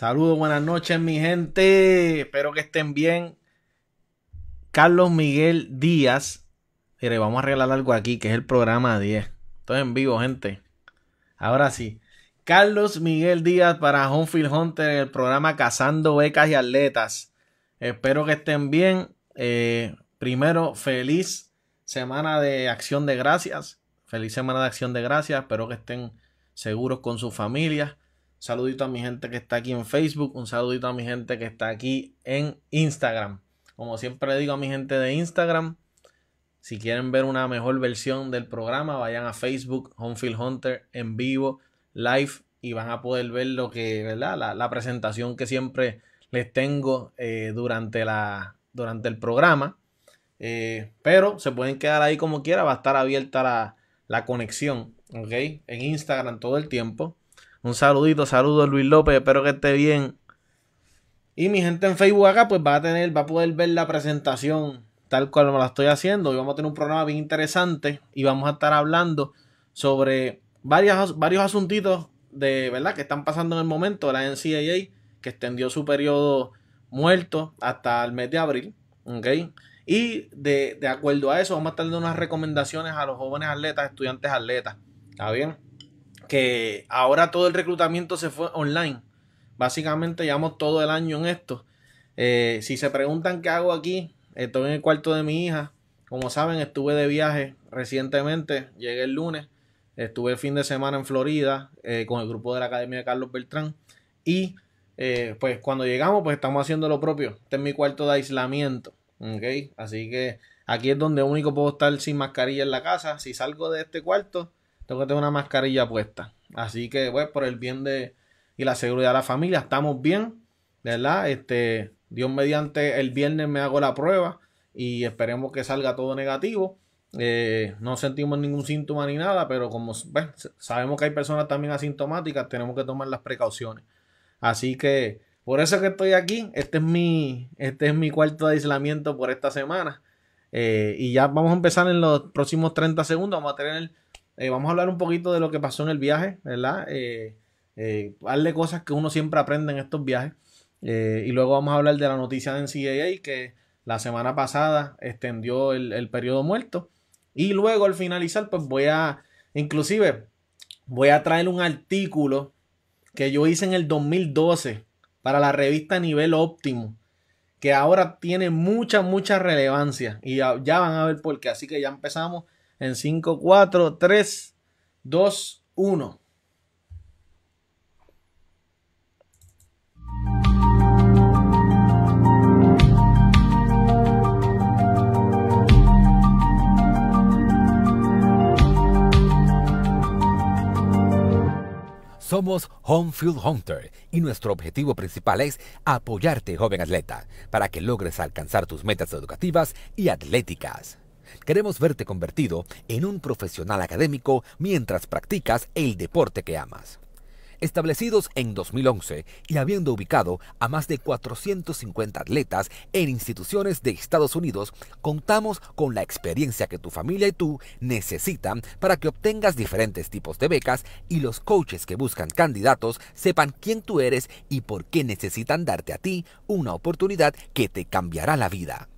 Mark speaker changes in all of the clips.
Speaker 1: Saludos, buenas noches, mi gente. Espero que estén bien. Carlos Miguel Díaz. Mire, vamos a arreglar algo aquí, que es el programa 10. Estoy en vivo, gente. Ahora sí. Carlos Miguel Díaz para Homefield Hunter, el programa Cazando Becas y Atletas. Espero que estén bien. Eh, primero, feliz semana de acción de gracias. Feliz semana de acción de gracias. Espero que estén seguros con sus familias saludito a mi gente que está aquí en Facebook, un saludito a mi gente que está aquí en Instagram. Como siempre le digo a mi gente de Instagram, si quieren ver una mejor versión del programa, vayan a Facebook, Homefield Hunter, en vivo, live, y van a poder ver lo que, La, presentación que siempre les tengo eh, durante, la, durante el programa. Eh, pero se pueden quedar ahí como quiera, va a estar abierta la, la conexión, ¿ok? En Instagram todo el tiempo. Un saludito, saludos Luis López, espero que esté bien. Y mi gente en Facebook acá, pues va a tener, va a poder ver la presentación tal cual me la estoy haciendo. Y vamos a tener un programa bien interesante y vamos a estar hablando sobre varios asuntitos de verdad que están pasando en el momento. La NCAA que extendió su periodo muerto hasta el mes de abril. Y de, de acuerdo a eso, vamos a estar dando unas recomendaciones a los jóvenes atletas, estudiantes atletas. ¿Está bien? que ahora todo el reclutamiento se fue online. Básicamente llevamos todo el año en esto. Eh, si se preguntan qué hago aquí, estoy en el cuarto de mi hija. Como saben, estuve de viaje recientemente, llegué el lunes, estuve el fin de semana en Florida eh, con el grupo de la Academia de Carlos Beltrán y eh, pues cuando llegamos pues estamos haciendo lo propio. Este es mi cuarto de aislamiento, Así que aquí es donde único puedo estar sin mascarilla en la casa. Si salgo de este cuarto, tengo que tener una mascarilla puesta. Así que, pues, por el bien de y la seguridad de la familia, estamos bien, ¿verdad? Este, Dios mediante el viernes me hago la prueba y esperemos que salga todo negativo. Eh, no sentimos ningún síntoma ni nada, pero como pues, sabemos que hay personas también asintomáticas, tenemos que tomar las precauciones. Así que por eso que estoy aquí, este es mi, este es mi cuarto de aislamiento por esta semana. Eh, y ya vamos a empezar en los próximos 30 segundos, vamos a tener eh, vamos a hablar un poquito de lo que pasó en el viaje, ¿verdad? Eh, eh cosas que uno siempre aprende en estos viajes. Eh, y luego vamos a hablar de la noticia de NCAA que la semana pasada extendió el, periodo muerto. Y luego al finalizar, pues voy a, inclusive, voy a traer un artículo que yo hice en el 2012 para la revista Nivel Óptimo, que ahora tiene mucha, mucha relevancia y ya, van a ver por qué. Así que ya empezamos en 5, 4, 3, 2, 1.
Speaker 2: Somos Homefield Hunter y nuestro objetivo principal es apoyarte, joven atleta, para que logres alcanzar tus metas educativas y atléticas. Queremos verte convertido en un profesional académico mientras practicas el deporte que amas. Establecidos en 2011 y habiendo ubicado a más de 450 atletas en instituciones de Estados Unidos, contamos con la experiencia que tu familia y tú necesitan para que obtengas diferentes tipos de becas y los coaches que buscan candidatos sepan quién tú eres y por qué necesitan darte a ti una oportunidad que te cambiará la vida.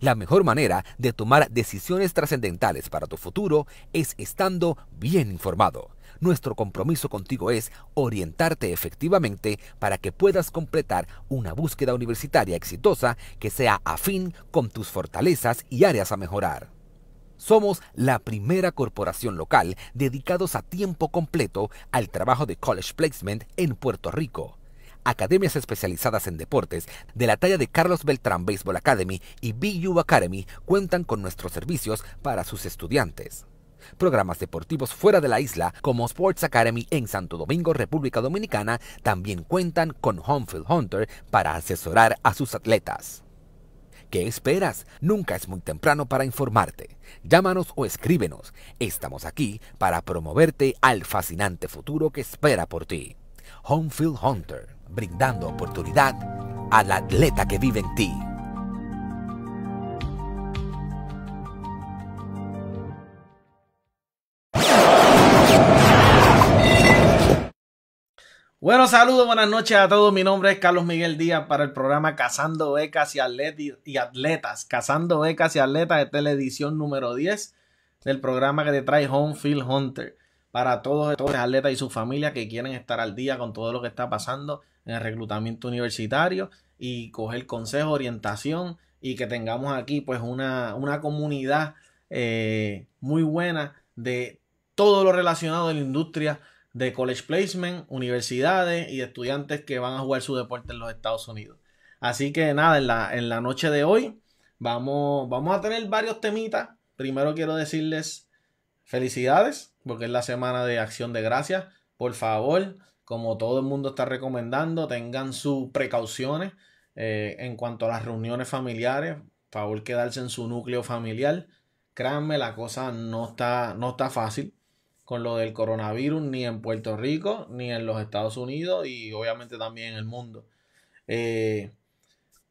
Speaker 2: La mejor manera de tomar decisiones trascendentales para tu futuro es estando bien informado. Nuestro compromiso contigo es orientarte efectivamente para que puedas completar una búsqueda universitaria exitosa que sea afín con tus fortalezas y áreas a mejorar. Somos la primera corporación local dedicados a tiempo completo al trabajo de college placement en Puerto Rico academias especializadas en deportes de la talla de Carlos Beltrán Baseball Academy y BU Academy cuentan con nuestros servicios para sus estudiantes. Programas deportivos fuera de la isla, como Sports Academy en Santo Domingo, República Dominicana, también cuentan con Homefield Hunter para asesorar a sus atletas. ¿Qué esperas? Nunca es muy temprano para informarte. Llámanos o escríbenos. Estamos aquí para promoverte al fascinante futuro que espera por ti. Homefield Hunter brindando oportunidad al atleta que vive en ti.
Speaker 1: Bueno, saludos, buenas noches a todos. Mi nombre es Carlos Miguel Díaz para el programa Cazando Becas y, Atletas. Cazando Becas y Atletas, es la edición número 10 del programa que te trae Home Field Hunter. Para todos estos atletas y sus familias que quieren estar al día con todo lo que está pasando en el reclutamiento universitario y coger consejo, orientación y que tengamos aquí pues una, comunidad eh, muy buena de todo lo relacionado en la industria de college placement, universidades y estudiantes que van a jugar su deporte en los Estados Unidos. Así que nada, en la, en la noche de hoy vamos, vamos a tener varios temitas. Primero quiero decirles felicidades, porque es la semana de acción de gracias. Por favor, como todo el mundo está recomendando, tengan sus precauciones eh, en cuanto a las reuniones familiares, favor quedarse en su núcleo familiar. Créanme, la cosa no está, no está fácil con lo del coronavirus, ni en Puerto Rico, ni en los Estados Unidos y obviamente también en el mundo. Eh,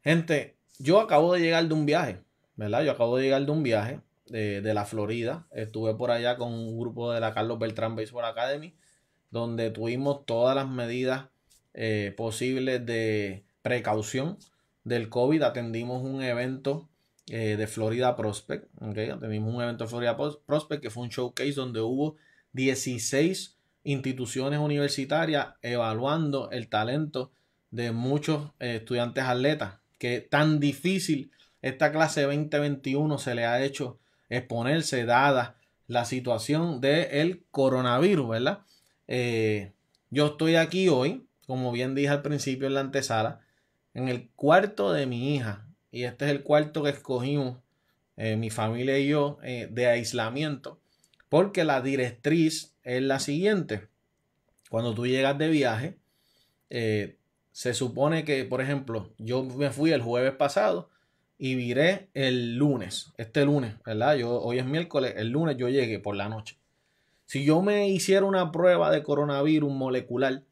Speaker 1: gente, yo acabo de llegar de un viaje, ¿verdad? Yo acabo de llegar de un viaje eh, de la Florida. Estuve por allá con un grupo de la Carlos Beltrán Baseball Academy donde tuvimos todas las medidas eh, posibles de precaución del COVID. Atendimos un evento eh, de Florida Prospect. ¿okay? Atendimos un evento Florida Prospect que fue un showcase donde hubo 16 instituciones universitarias evaluando el talento de muchos eh, estudiantes atletas. Que tan difícil esta clase 2021 se le ha hecho exponerse dada la situación del coronavirus, ¿verdad? Eh, yo estoy aquí hoy, como bien dije al principio en la antesala, en el cuarto de mi hija. Y este es el cuarto que escogimos, eh, mi familia y yo, eh, de aislamiento. Porque la directriz es la siguiente. Cuando tú llegas de viaje, se supone que, por ejemplo, yo me fui el jueves pasado y viré el lunes, este lunes, ¿verdad? Yo, hoy es miércoles, el lunes yo llegué por la noche. Si yo me hiciera una prueba de coronavirus molecular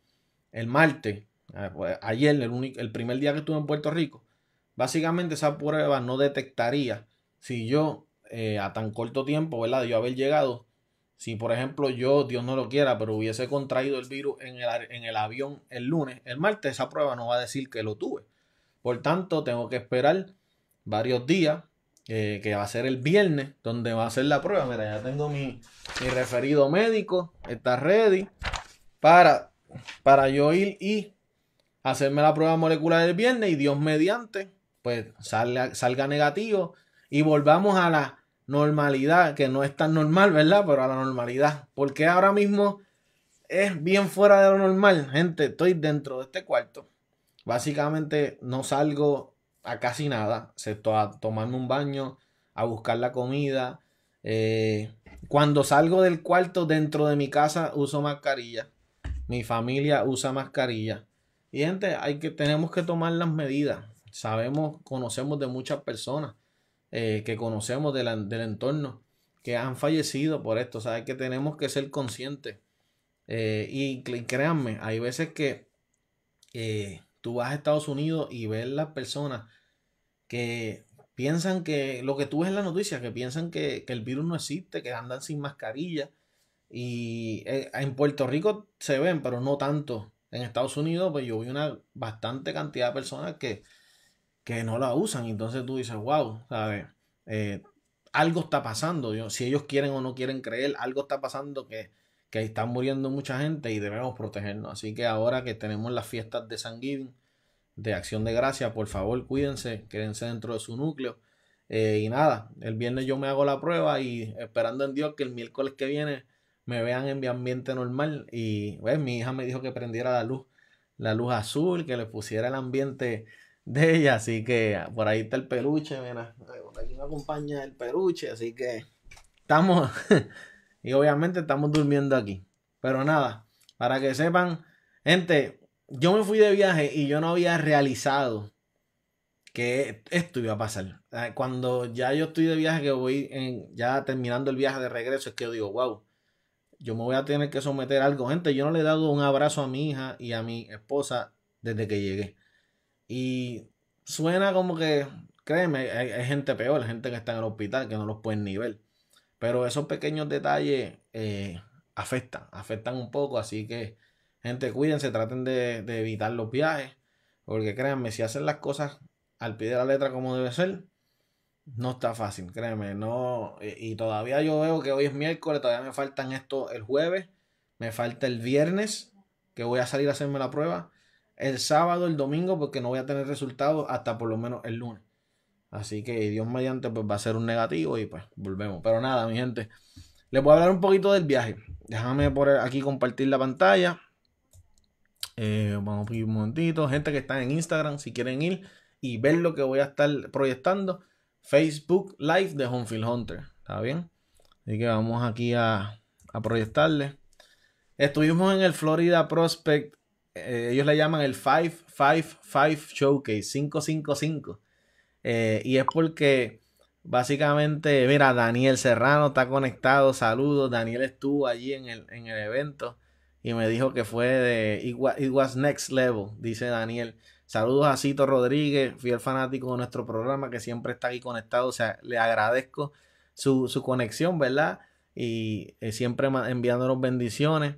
Speaker 1: el martes, eh, pues, ayer, el, el primer día que estuve en Puerto Rico, básicamente esa prueba no detectaría si yo eh, a tan corto tiempo, ¿verdad? yo haber llegado, si por ejemplo yo, Dios no lo quiera, pero hubiese contraído el virus en el, en el avión el lunes, el martes esa prueba no va a decir que lo tuve. Por tanto, tengo que esperar varios días eh, que va a ser el viernes, donde va a ser la prueba. Mira, ya tengo mi, mi referido médico, está ready para, para yo ir y hacerme la prueba molecular el viernes y Dios mediante, pues salga, salga negativo y volvamos a la normalidad, que no es tan normal, ¿verdad? Pero a la normalidad, porque ahora mismo es bien fuera de lo normal, gente, estoy dentro de este cuarto. Básicamente no salgo a casi nada, excepto a tomarme un baño, a buscar la comida. Eh, cuando salgo del cuarto dentro de mi casa uso mascarilla. Mi familia usa mascarilla. Y gente, hay que, tenemos que tomar las medidas. Sabemos, conocemos de muchas personas eh, que conocemos del entorno que han fallecido por esto. O que tenemos que ser conscientes. Eh, y, créanme, hay veces que tú vas a Estados Unidos y ves las personas que piensan que lo que tú ves en la noticia, que piensan que, el virus no existe, que andan sin mascarilla. Y eh, en Puerto Rico se ven, pero no tanto. En Estados Unidos, pues yo vi una bastante cantidad de personas que, que no la usan. Entonces tú dices, wow, ¿sabes? Eh, algo está pasando. Yo, si ellos quieren o no quieren creer, algo está pasando que, que están muriendo mucha gente y debemos protegernos. Así que ahora que tenemos las fiestas de San de Acción de Gracia, por favor cuídense, quédense dentro de su núcleo. Eh, y nada, el viernes yo me hago la prueba y esperando en Dios que el miércoles que viene me vean en mi ambiente normal. Y pues, mi hija me dijo que prendiera la luz, la luz azul, que le pusiera el ambiente de ella. Así que ah, por ahí está el peluche, mira, aquí me acompaña el peluche, así que estamos. Y obviamente estamos durmiendo aquí. Pero nada, para que sepan, gente, yo me fui de viaje y yo no había realizado que esto iba a pasar. Cuando ya yo estoy de viaje, que voy en, ya terminando el viaje de regreso, es que yo digo, wow, yo me voy a tener que someter a algo. Gente, yo no le he dado un abrazo a mi hija y a mi esposa desde que llegué. Y suena como que, créeme, hay, gente peor, gente que está en el hospital, que no los pueden ni ver. Pero esos pequeños detalles eh, afectan, afectan un poco. Así que, gente, cuídense, traten de, evitar los viajes. Porque créanme, si hacen las cosas al pie de la letra como debe ser, no está fácil, créanme. No, y, eh, y todavía yo veo que hoy es miércoles, todavía me faltan esto el jueves, me falta el viernes, que voy a salir a hacerme la prueba. El sábado, el domingo, porque no voy a tener resultados hasta por lo menos el lunes. Así que Dios mediante, pues va a ser un negativo y pues volvemos. Pero nada, mi gente, les voy a hablar un poquito del viaje. Déjame por aquí compartir la pantalla. Eh, vamos a un momentito. Gente que está en Instagram, si quieren ir y ver lo que voy a estar proyectando. Facebook Live de Homefield Hunter. ¿Está bien? Así que vamos aquí a, a proyectarle. Estuvimos en el Florida Prospect. Eh, ellos le llaman el 555 Showcase 555. Eh, y es porque básicamente, mira, Daniel Serrano está conectado, saludos, Daniel estuvo allí en el, evento y me dijo que fue de it was, Next Level, dice Daniel. Saludos a Cito Rodríguez, fiel fanático de nuestro programa que siempre está ahí conectado, o sea, le agradezco su, conexión, ¿verdad? Y eh, siempre enviándonos bendiciones.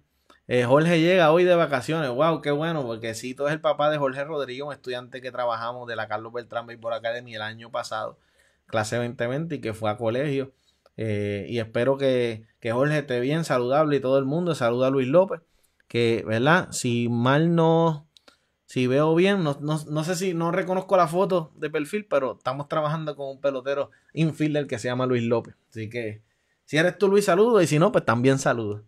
Speaker 1: Eh, Jorge llega hoy de vacaciones. Wow, qué bueno, porque Cito es el papá de Jorge Rodríguez, un estudiante que trabajamos de la Carlos Beltrán por Academy el año pasado, clase 2020, y que fue a colegio. Eh, y espero que, Jorge esté bien, saludable y todo el mundo. Saluda a Luis López, que, ¿verdad? Si mal no, si veo bien, no, sé si no reconozco la foto de perfil, pero estamos trabajando con un pelotero infielder que se llama Luis López. Así que, si eres tú, Luis, saludo. Y si no, pues también saludo.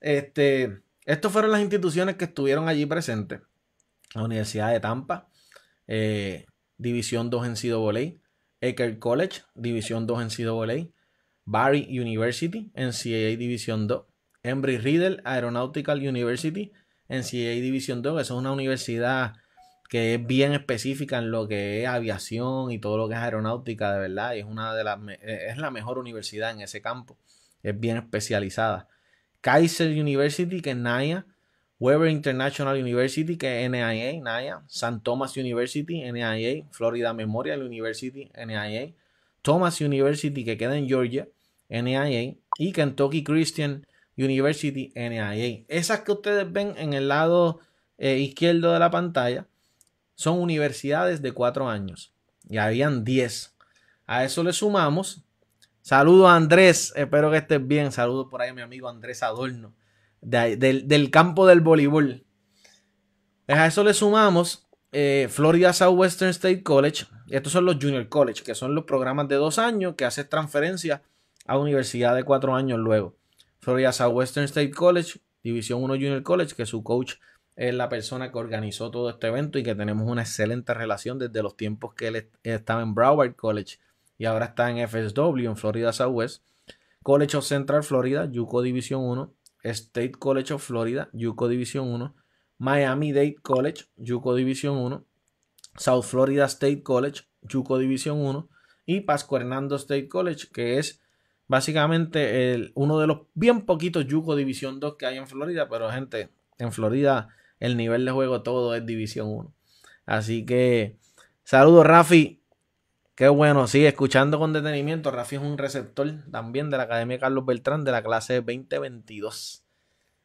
Speaker 1: Este, estas fueron las instituciones que estuvieron allí presentes. La Universidad de Tampa, eh, División 2 en voley Eckerd College, División 2 en voley Barry University, NCAA División 2, Embry Riddle Aeronautical University, NCAA División 2, Esa es una universidad que es bien específica en lo que es aviación y todo lo que es aeronáutica, de verdad, y es una de las es la mejor universidad en ese campo, es bien especializada. Kaiser University, que es NIA, Weber International University, que es NIA, NIA, St. Thomas University, NIA, Florida Memorial University, NIA, Thomas University, que queda en Georgia, NIA, y Kentucky Christian University, NIA. Esas que ustedes ven en el lado eh, izquierdo de la pantalla son universidades de cuatro años y habían diez. A eso le sumamos Saludos Andrés, espero que estés bien. Saludos por ahí a mi amigo Andrés Adorno, del campo del voleibol. Pues a eso le sumamos eh, Florida Southwestern State College. Estos son los Junior College, que son los programas de dos años que haces transferencia a universidad de cuatro años luego. Florida Southwestern State College, División 1 Junior College, que su coach es la persona que organizó todo este evento y que tenemos una excelente relación desde los tiempos que él estaba en Broward College y ahora está en FSW en Florida Southwest, College of Central Florida, Yuko División 1, State College of Florida, Yuko División 1, Miami Dade College, Yuko División 1, South Florida State College, Yuco División 1 y Pasco Hernando State College, que es básicamente el, uno de los bien poquitos Yuko División 2 que hay en Florida, pero gente, en Florida el nivel de juego todo es División 1. Así que saludos Rafi, Qué bueno, sí, escuchando con detenimiento, Rafi es un receptor también de la Academia Carlos Beltrán de la clase 2022.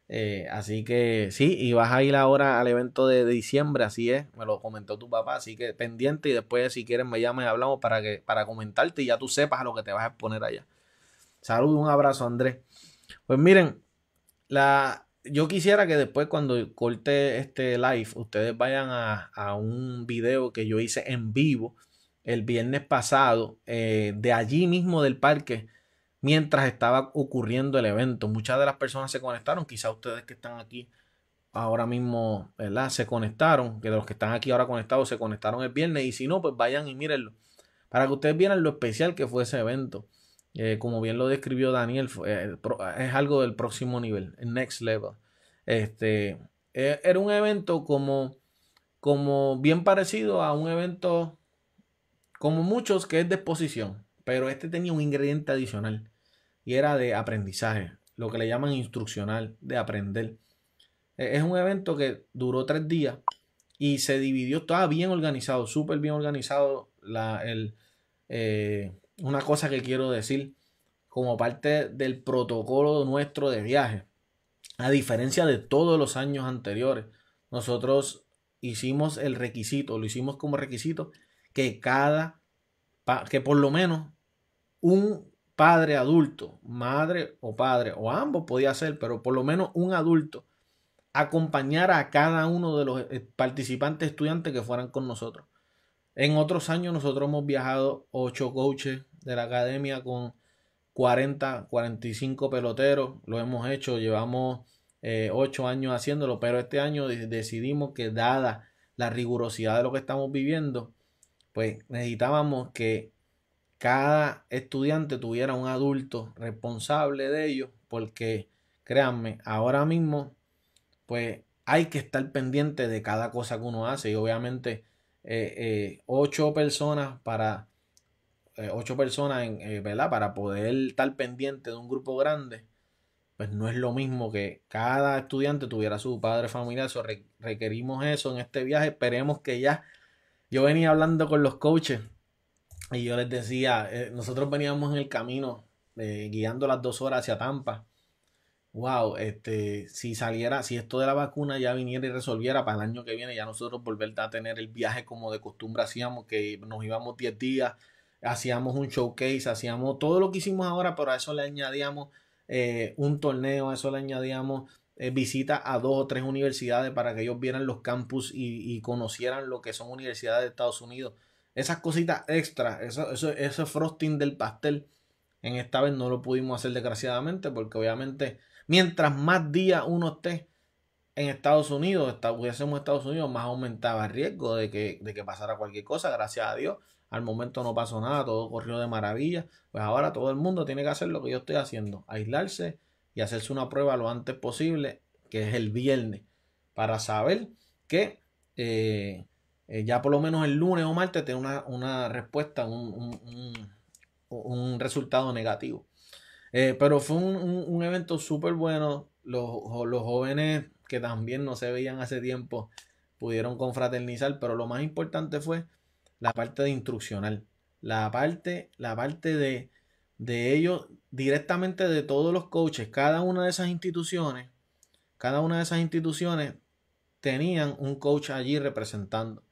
Speaker 1: Eh, así que sí, y vas a ir ahora al evento de, diciembre, así es, me lo comentó tu papá, así que pendiente y después si quieren, me llamas y hablamos para, que, para comentarte y ya tú sepas a lo que te vas a exponer allá. Salud, un abrazo Andrés. Pues miren, la, yo quisiera que después cuando corte este live ustedes vayan a, a un video que yo hice en vivo el viernes pasado eh, de allí mismo del parque mientras estaba ocurriendo el evento. Muchas de las personas se conectaron, quizá ustedes que están aquí ahora mismo, ¿verdad? Se conectaron, que de los que están aquí ahora conectados se conectaron el viernes y si no, pues vayan y mírenlo. Para que ustedes vieran lo especial que fue ese evento. Eh, como bien lo describió Daniel, eh, es algo del próximo nivel, el next level. Este, e, era un evento como, como bien parecido a un evento como muchos que es de exposición, pero este tenía un ingrediente adicional y era de aprendizaje, lo que le llaman instruccional, de aprender. E-, es un evento que duró tres días y se dividió, estaba bien organizado, súper bien organizado. La, el, eh, una cosa que quiero decir, como parte del protocolo nuestro de viaje, a diferencia de todos los años anteriores, nosotros hicimos el requisito, lo hicimos como requisito que cada, que por lo menos un padre adulto, madre o padre, o ambos podía ser, pero por lo menos un adulto, acompañara a cada uno de los eh, participantes estudiantes que fueran con nosotros. En otros años nosotros hemos viajado ocho coaches de la academia con 40, 45 peloteros, lo hemos hecho, llevamos eh, ocho años haciéndolo, pero este año decidimos que dada la rigurosidad de lo que estamos viviendo, pues necesitábamos que cada estudiante tuviera un adulto responsable de ellos, porque créanme, ahora mismo, pues hay que estar pendiente de cada cosa que uno hace y obviamente eh, eh, ocho personas para eh, ocho personas en, ¿verdad? para poder estar pendiente de un grupo grande pues no es lo mismo que cada estudiante tuviera su padre familiar eso requerimos eso en este viaje esperemos que ya yo venía hablando con los coaches y yo les decía, eh, nosotros veníamos en el camino eh, guiando las dos horas hacia Tampa. Wow, este, si saliera, si esto de la vacuna ya viniera y resolviera para el año que viene, ya nosotros volver a tener el viaje como de costumbre hacíamos, que nos íbamos 10 días, hacíamos un showcase, hacíamos todo lo que hicimos ahora, pero a eso le añadíamos eh, un torneo, a eso le añadíamos eh, visita a dos o tres universidades para que ellos vieran los campus y, conocieran lo que son universidades de Estados Unidos. Esas cositas extra, eso, eso, ese frosting del pastel, en esta vez no lo pudimos hacer desgraciadamente porque obviamente mientras más días uno esté en Estados Unidos, estuviésemos en Estados Unidos, más aumentaba el riesgo de que, de que pasara cualquier cosa, gracias a Dios. Al momento no pasó nada, todo corrió de maravilla. Pues ahora todo el mundo tiene que hacer lo que yo estoy haciendo, aislarse, y hacerse una prueba lo antes posible, que es el viernes, para saber que eh, eh, ya por lo menos el lunes o martes tiene una, una respuesta, un, resultado negativo. Eh, pero fue un, evento súper bueno. Los, los jóvenes que también no se veían hace tiempo pudieron confraternizar, pero lo más importante fue la parte de instruccional, la parte, la parte de, de ellos directamente de todos los coaches, cada una de esas instituciones, cada una de esas instituciones tenían un coach allí representando.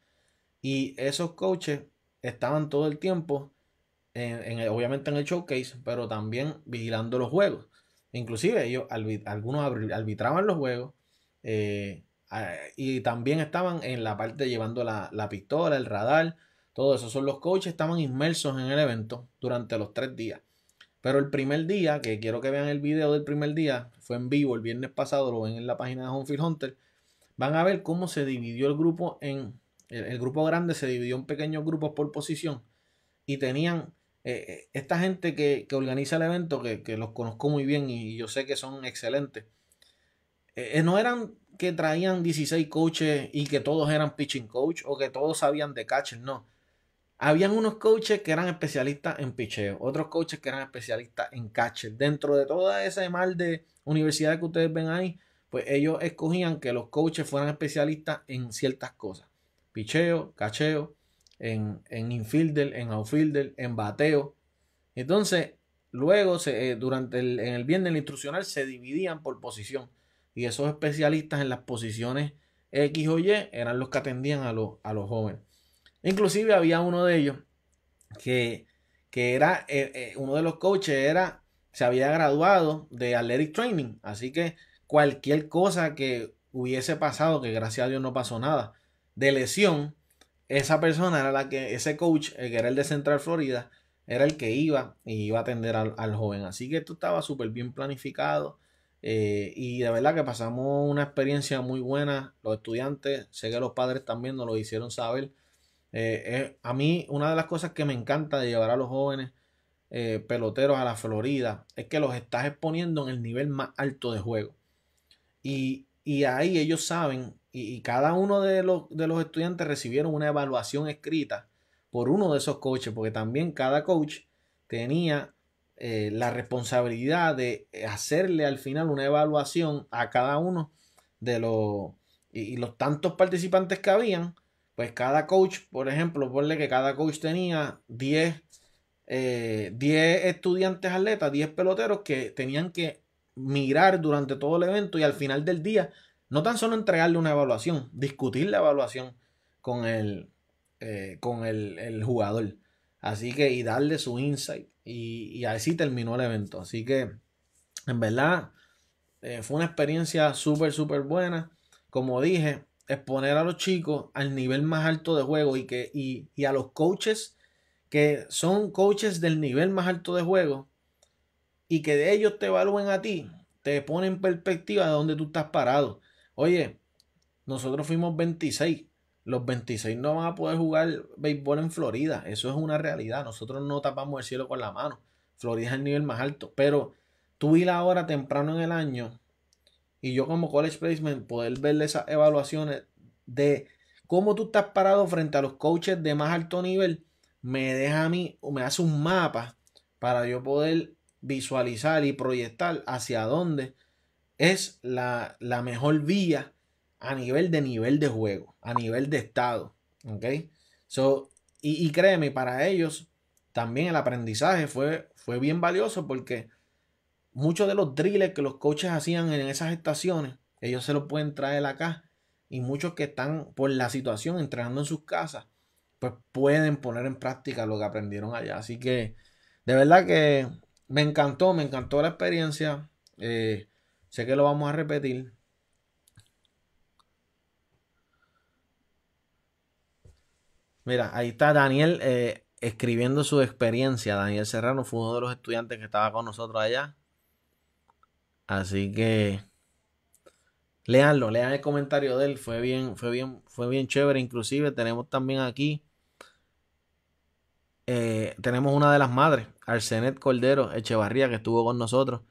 Speaker 1: Y esos coaches estaban todo el tiempo, obviamente en el showcase, pero también vigilando los juegos. Inclusive ellos, algunos arbitraban los juegos eh, y también estaban en la parte llevando la, la pistola, el radar, todo eso. Son los coaches estaban inmersos en el evento durante los tres días. Pero el primer día, que quiero que vean el video del primer día, fue en vivo el viernes pasado, lo ven en la página de Homefield Hunter. Van a ver cómo se dividió el grupo en. El, grupo grande se dividió en pequeños grupos por posición. Y tenían. Eh, eh, esta gente que, organiza el evento, que, los conozco muy bien y, yo sé que son excelentes. Eh, no eran que traían 16 coaches y que todos eran pitching coach o que todos sabían de catcher, no. Habían unos coaches que eran especialistas en picheo, otros coaches que eran especialistas en catcher. Dentro de toda esa mal de universidades que ustedes ven ahí, pues ellos escogían que los coaches fueran especialistas en ciertas cosas. Picheo, cacheo, en, en infielder, en outfielder, en bateo. Entonces, luego, se, eh, durante el, en el viernes el instruccional, se dividían por posición. Y esos especialistas en las posiciones X o Y eran los que atendían a, a los jóvenes. Inclusive había uno de ellos que, era, eh, eh, uno de los coaches era, se había graduado de Athletic Training, así que cualquier cosa que hubiese pasado, que gracias a Dios no pasó nada, de lesión, esa persona era la que, ese coach, eh, que era el de Central Florida, era el que iba y iba a atender al, joven. Así que esto estaba súper bien planificado. y de verdad que pasamos una experiencia muy buena. Los estudiantes, sé que los padres también nos lo hicieron saber. Eh, eh, a mí una de las cosas que me encanta de llevar a los jóvenes eh, peloteros a la Florida es que los estás exponiendo en el nivel más alto de juego. Y, ahí ellos saben, y, cada uno de los, estudiantes recibieron una evaluación escrita por uno de esos coaches, porque también cada coach tenía la responsabilidad de hacerle al final una evaluación a cada uno de los, y los tantos participantes que habían pues cada coach, por ejemplo, ponle que cada coach tenía 10, 10 eh, estudiantes atletas, 10 peloteros que tenían que mirar durante todo el evento y al final del día, no tan solo entregarle una evaluación, discutir la evaluación con el, eh, con el, jugador. Así que, y darle su insight. Y, así terminó el evento. Así que, en verdad, eh, fue una experiencia súper, súper buena. Como dije, exponer a los chicos al nivel más alto de juego y, que, y, a los coaches que son coaches del nivel más alto de juego y que de ellos te evalúen a ti, te ponen en perspectiva de dónde tú estás parado. Oye, nosotros fuimos 26. Los 26 no van a poder jugar béisbol en Florida. Eso es una realidad. Nosotros no tapamos el cielo con la mano. Florida es el nivel más alto. Pero tú y la hora temprano en el año y yo como college placement, poder ver esas evaluaciones de cómo tú estás parado frente a los coaches de más alto nivel, me deja a mí, me hace un mapa para yo poder visualizar y proyectar hacia dónde es la, la mejor vía a nivel de nivel de juego, a nivel de estado. ¿Ok? So, y, y créeme, para ellos también el aprendizaje fue, fue bien valioso porque muchos de los drills que los coches hacían en esas estaciones, ellos se los pueden traer acá. Y muchos que están por la situación entrenando en sus casas, pues pueden poner en práctica lo que aprendieron allá. Así que de verdad que me encantó, me encantó la experiencia. Eh, sé que lo vamos a repetir. Mira, ahí está Daniel eh, escribiendo su experiencia. Daniel Serrano fue uno de los estudiantes que estaba con nosotros allá. Así que leanlo, lean el comentario de él, fue bien, fue bien, fue bien chévere. Inclusive tenemos también aquí, eh, tenemos una de las madres, Arsenet Cordero Echevarría, que estuvo con nosotros.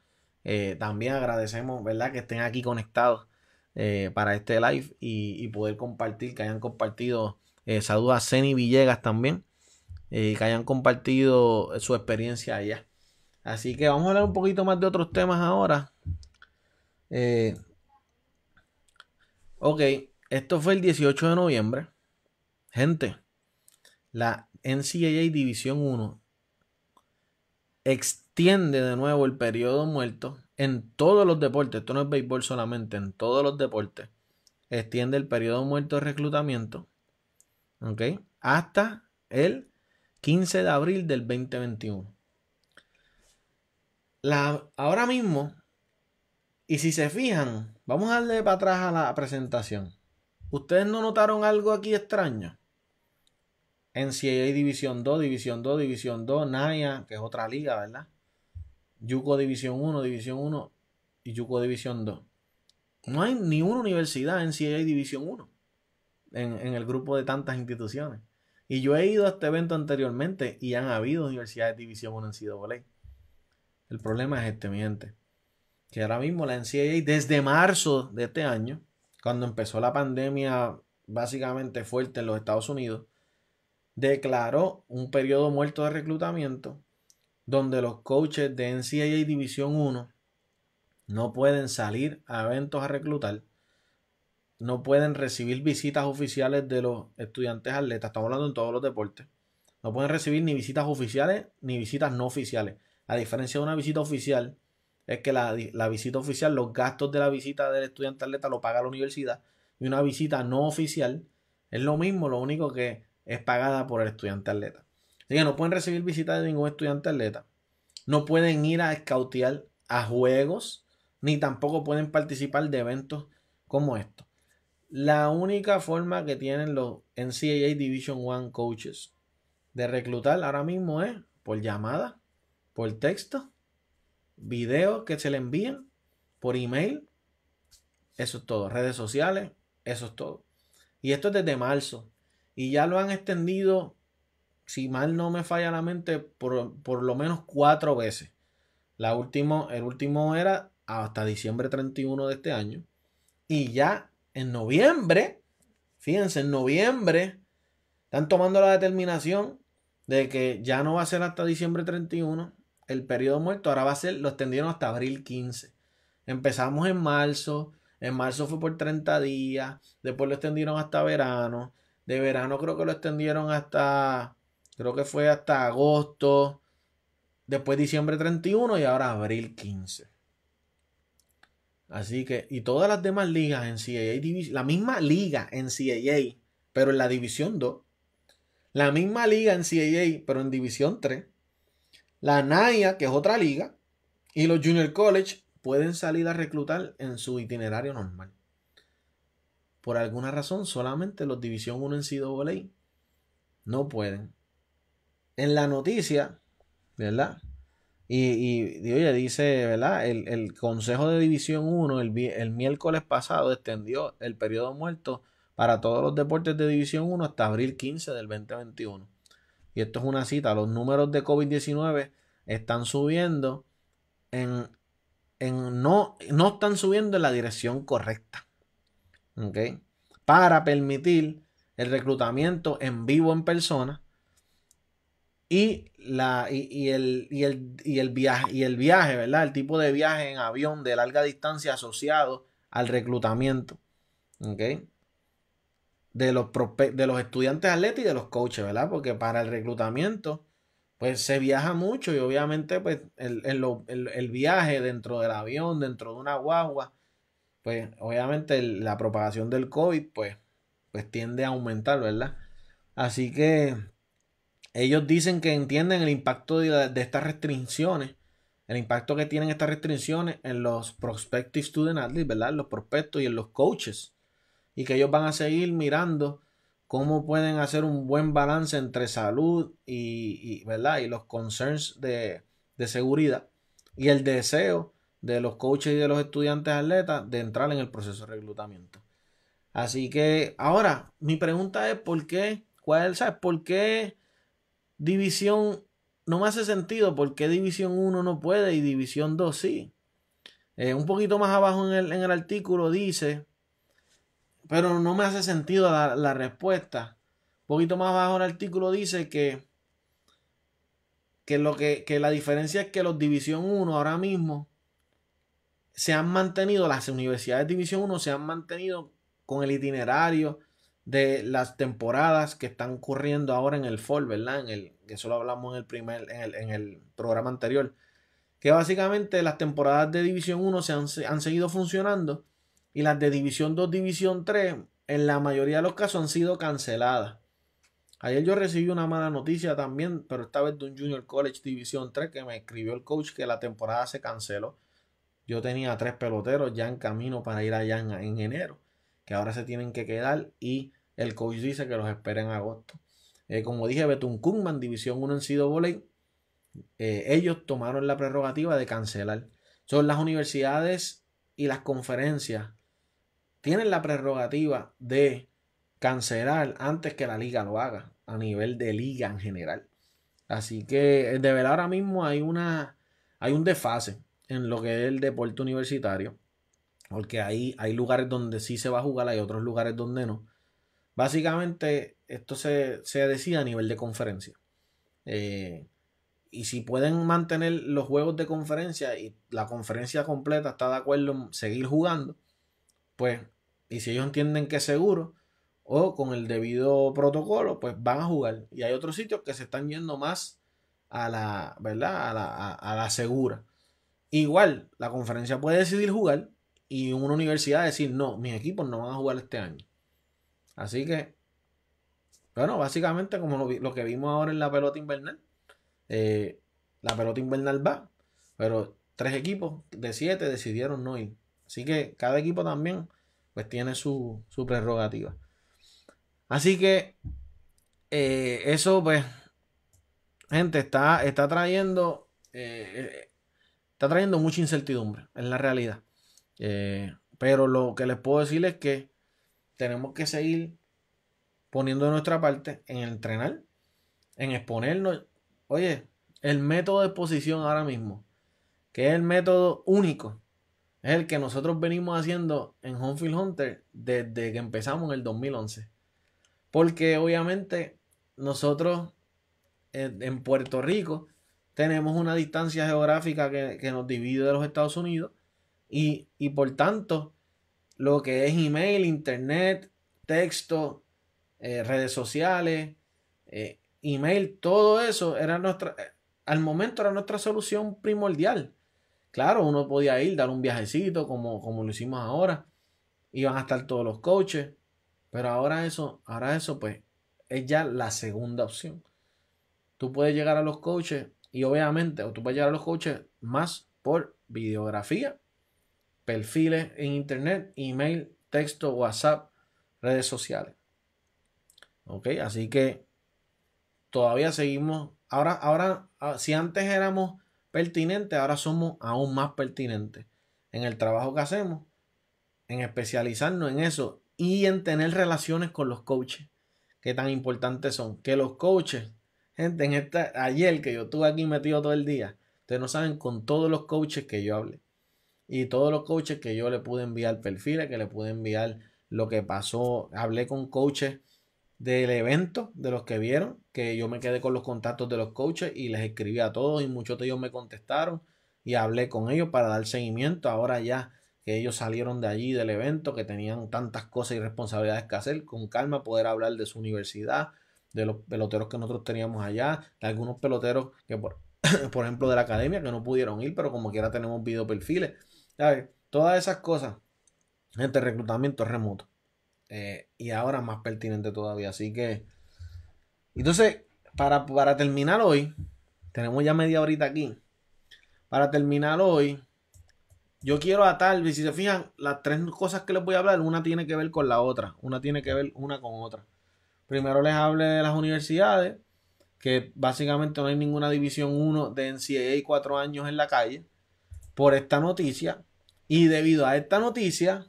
Speaker 1: Eh, también agradecemos, ¿verdad? Que estén aquí conectados eh, para este live y, y, poder compartir, que hayan compartido. saludos a Ceni Villegas también, que hayan compartido su experiencia allá. Así que vamos a hablar un poquito más de otros temas ahora. Eh, ok, esto fue el 18 de noviembre. Gente, la NCAA División 1 extiende de nuevo el periodo muerto en todos los deportes. Esto no es béisbol solamente, en todos los deportes. Extiende el periodo muerto de reclutamiento. Ok, hasta el 15 de abril del 2021 ahora mismo, y si se fijan, vamos a darle para atrás a la presentación. ¿Ustedes no notaron algo aquí extraño? En CIA División 2, División 2, División 2, Naya, que es otra liga, ¿verdad? Yuko División 1, División 1 y Yuko División 2. No hay ni una universidad en CIA División 1, en, el grupo de tantas instituciones. Y yo he ido a este evento anteriormente y han habido universidades de División 1 en CWA. El problema es este, mi gente. Que ahora mismo la NCAA, desde marzo de este año, cuando empezó la pandemia básicamente fuerte en los Estados Unidos, declaró un periodo muerto de reclutamiento donde los coaches de NCAA División 1 no pueden salir a eventos a reclutar, no pueden recibir visitas oficiales de los estudiantes atletas, estamos hablando en todos los deportes, no pueden recibir ni visitas oficiales ni visitas no oficiales. A diferencia de una visita oficial es que la, visita oficial, los gastos de la visita del estudiante atleta lo paga la universidad y una visita no oficial es lo mismo, lo único que es pagada por el estudiante atleta. Así que no pueden recibir visitas de ningún estudiante atleta. No pueden ir a escautear a juegos, ni tampoco pueden participar de eventos como estos. La única forma que tienen los NCAA Division One coaches de reclutar ahora mismo es por llamada por texto, videos que se le envían por email. Eso es todo. Redes sociales, eso es todo. Y esto es desde marzo. Y ya lo han extendido, si mal no me falla la mente, por, lo menos cuatro veces. La el último era hasta diciembre 31 de este año. Y ya en noviembre, fíjense, en noviembre están tomando la determinación de que ya no va a ser hasta diciembre 31, el periodo muerto ahora va a ser, lo extendieron hasta abril 15. Empezamos en marzo, en marzo fue por 30 días, después lo extendieron hasta verano, de verano creo que lo extendieron hasta, creo que fue hasta agosto, después diciembre 31 y ahora abril 15. Así que, y todas las demás ligas en CAA, la misma liga en CAA, pero en la División 2. La misma liga en CAA, pero en División 3. La NAIA, que es otra liga, y los Junior College pueden salir a reclutar en su itinerario normal. Por alguna razón, solamente los División 1 en CWA no pueden. En la noticia, ¿verdad? Y, y, oye, dice, ¿verdad? El, Consejo de División 1 el, el miércoles pasado extendió el periodo muerto para todos los deportes de División 1 hasta abril 15 del 2021 y esto es una cita, los números de COVID-19 están subiendo en, en no, no, están subiendo en la dirección correcta. ¿okay? Para permitir el reclutamiento en vivo en persona y, la, y, el, y, el, y, el, viaje, y el viaje, ¿verdad? El tipo de viaje en avión de larga distancia asociado al reclutamiento. ¿okay? de los, de los estudiantes atletas y de los coaches, ¿verdad? Porque para el reclutamiento, pues se viaja mucho y obviamente pues el, viaje dentro del avión, dentro de una guagua, pues obviamente la propagación del COVID, pues, pues tiende a aumentar, ¿verdad? Así que ellos dicen que entienden el impacto de, estas restricciones, el impacto que tienen estas restricciones en los prospective student athletes, ¿verdad? los prospectos y en los coaches y que ellos van a seguir mirando cómo pueden hacer un buen balance entre salud y, ¿verdad? y los concerns de, seguridad y el deseo de los coaches y de los estudiantes atletas de entrar en el proceso de reclutamiento. Así que ahora mi pregunta es por qué, ¿cuál sabes? ¿Por qué división no me hace sentido? ¿Por qué división 1 no puede y división 2 sí? Eh, un poquito más abajo en el, en el artículo dice pero no me hace sentido la, la respuesta. Un poquito más abajo el artículo dice que, lo que, la diferencia es que los División 1 ahora mismo se han mantenido, las universidades División 1 se han mantenido con el itinerario de las temporadas que están ocurriendo ahora en el fall, ¿verdad? En el, eso lo hablamos en el, primer, en el, programa anterior. Que básicamente las temporadas de División 1 se han seguido funcionando y las de División 2, División 3, en la mayoría de los casos han sido canceladas. Ayer yo recibí una mala noticia también, pero esta vez de un Junior College División 3 que me escribió el coach que la temporada se canceló. Yo tenía tres peloteros ya en camino para ir allá en, enero, que ahora se tienen que quedar y el coach dice que los espera en agosto. Eh, como dije, Betun Kunman, División 1 en Sido volei... Eh, ellos tomaron la prerrogativa de cancelar. Son las universidades y las conferencias tienen la prerrogativa de cancelar antes que la liga lo haga, a nivel de liga en general. Así que eh, de verdad ahora mismo hay una hay un desfase en lo que es el deporte universitario, porque ahí hay lugares donde sí se va a jugar, hay otros lugares donde no. Básicamente esto se, se decide a nivel de conferencia. Eh, y si pueden mantener los juegos de conferencia y la conferencia completa está de acuerdo en seguir jugando, pues, y si ellos entienden que es seguro o con el debido protocolo, pues van a jugar. Y hay otros sitios que se están yendo más a la, ¿verdad? A la, segura. Igual, la conferencia puede decidir jugar y una universidad decir, no, mis equipos no van a jugar este año. Así que, bueno, básicamente como lo, que vimos ahora en la pelota invernal, eh, la pelota invernal va, pero tres equipos de siete decidieron no ir. Así que cada equipo también pues tiene su, prerrogativa. Así que eh, eso pues, gente, está, está trayendo... Eh, eh, está trayendo mucha incertidumbre, en la realidad. pero lo que les puedo decir es que tenemos que seguir poniendo nuestra parte en entrenar, en exponernos. Oye, el método de exposición ahora mismo, que es el método único es el que nosotros venimos haciendo en Homefield Hunter desde que empezamos en el 2011. Porque obviamente nosotros eh, en Puerto Rico tenemos una distancia geográfica que, nos divide de los Estados Unidos y, por tanto lo que es email, internet, texto, eh, redes sociales, eh, email, todo eso era nuestra, al momento era nuestra solución primordial. Claro, uno podía ir, dar un viajecito como, como lo hicimos ahora. Iban a estar todos los coaches. Pero ahora eso, ahora eso pues es ya la segunda opción. Tú puedes llegar a los coaches y obviamente, o tú puedes llegar a los coaches más por videografía, perfiles en internet, email, texto, WhatsApp, redes sociales. Ok, así que todavía seguimos. Ahora, ahora, ah, si antes éramos pertinente, ahora somos aún más pertinentes en el trabajo que hacemos, en especializarnos en eso y en tener relaciones con los coaches, que tan importantes son. Que los coaches, gente, en ayer que yo estuve aquí metido todo el día, ustedes no saben con todos los coaches que yo hablé y todos los coaches que yo le pude enviar perfiles, que le pude enviar lo que pasó, hablé con coaches del evento, de los que vieron, que yo me quedé con los contactos de los coaches y les escribí a todos y muchos de ellos me contestaron y hablé con ellos para dar seguimiento. Ahora ya que ellos salieron de allí del evento, que tenían tantas cosas y responsabilidades que hacer, con calma poder hablar de su universidad, de los peloteros que nosotros teníamos allá, de algunos peloteros que por, por ejemplo de la academia que no pudieron ir, pero como quiera tenemos video perfiles, Todas esas cosas, gente, reclutamiento remoto. Eh, y ahora más pertinente todavía. Así que, entonces, para, para terminar hoy, tenemos ya media horita aquí. Para terminar hoy, yo quiero atar, si se fijan, las tres cosas que les voy a hablar, una tiene que ver con la otra, una tiene que ver una con otra. Primero les hablé de las universidades, que básicamente no hay ninguna división 1 de NCAA y 4 años en la calle, por esta noticia. Y debido a esta noticia,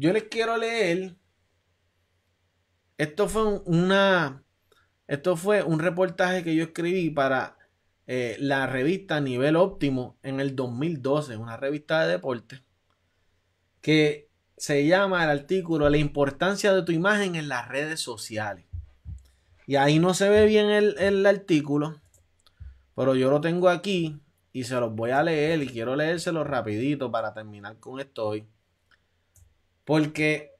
Speaker 1: yo les quiero leer. Esto fue una. Esto fue un reportaje que yo escribí para eh, la revista Nivel Óptimo en el 2012, una revista de deporte, que se llama el artículo La importancia de tu imagen en las redes sociales. Y ahí no se ve bien el, el artículo, pero yo lo tengo aquí y se los voy a leer y quiero leérselo rapidito para terminar con esto hoy. Porque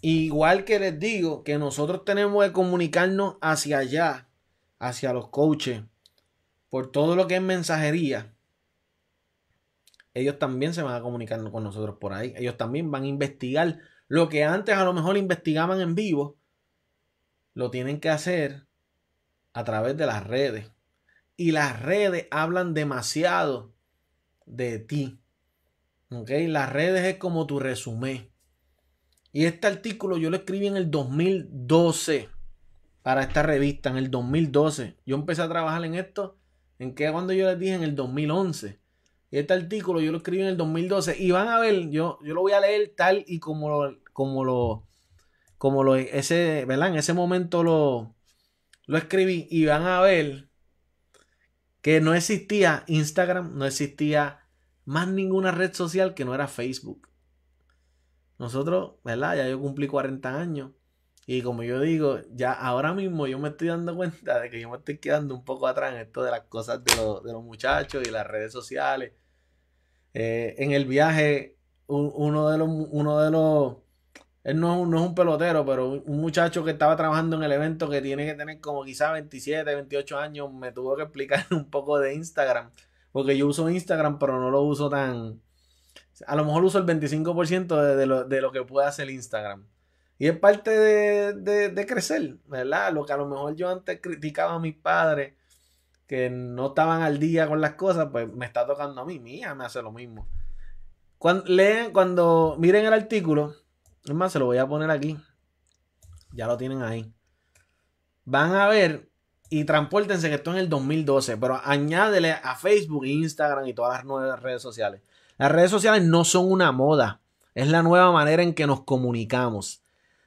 Speaker 1: igual que les digo que nosotros tenemos que comunicarnos hacia allá, hacia los coaches, por todo lo que es mensajería, ellos también se van a comunicar con nosotros por ahí. Ellos también van a investigar lo que antes a lo mejor investigaban en vivo, lo tienen que hacer a través de las redes. Y las redes hablan demasiado de ti. ¿Ok? Las redes es como tu resumen. Y este artículo yo lo escribí en el 2012 para esta revista, en el 2012. Yo empecé a trabajar en esto, ¿en qué? Cuando yo les dije, en el 2011. Y este artículo yo lo escribí en el 2012. Y van a ver, yo, yo lo voy a leer tal y como lo, como lo, como lo, ese, ¿verdad? En ese momento lo, lo escribí y van a ver que no existía Instagram, no existía más ninguna red social que no era Facebook. Nosotros, ¿verdad? Ya yo cumplí 40 años. Y como yo digo, ya ahora mismo yo me estoy dando cuenta de que yo me estoy quedando un poco atrás en esto de las cosas de, los muchachos y las redes sociales. Eh, en el viaje, uno de los, uno de los, él no es, un, no es un pelotero, pero un, muchacho que estaba trabajando en el evento que tiene que tener como quizá 27, 28 años, me tuvo que explicar un poco de Instagram. Porque yo uso Instagram, pero no lo uso tan, a lo mejor uso el 25% de, lo, de, lo, que puede hacer Instagram. Y es parte de, crecer, ¿verdad? Lo que a lo mejor yo antes criticaba a mis padres, que no estaban al día con las cosas, pues me está tocando a mí, mía me hace lo mismo. Cuando, leen, cuando miren el artículo, es más, se lo voy a poner aquí. Ya lo tienen ahí. Van a ver y transportense que esto en el 2012, pero añádele a Facebook, Instagram y todas las nuevas redes sociales. Las redes sociales no son una moda, es la nueva manera en que nos comunicamos.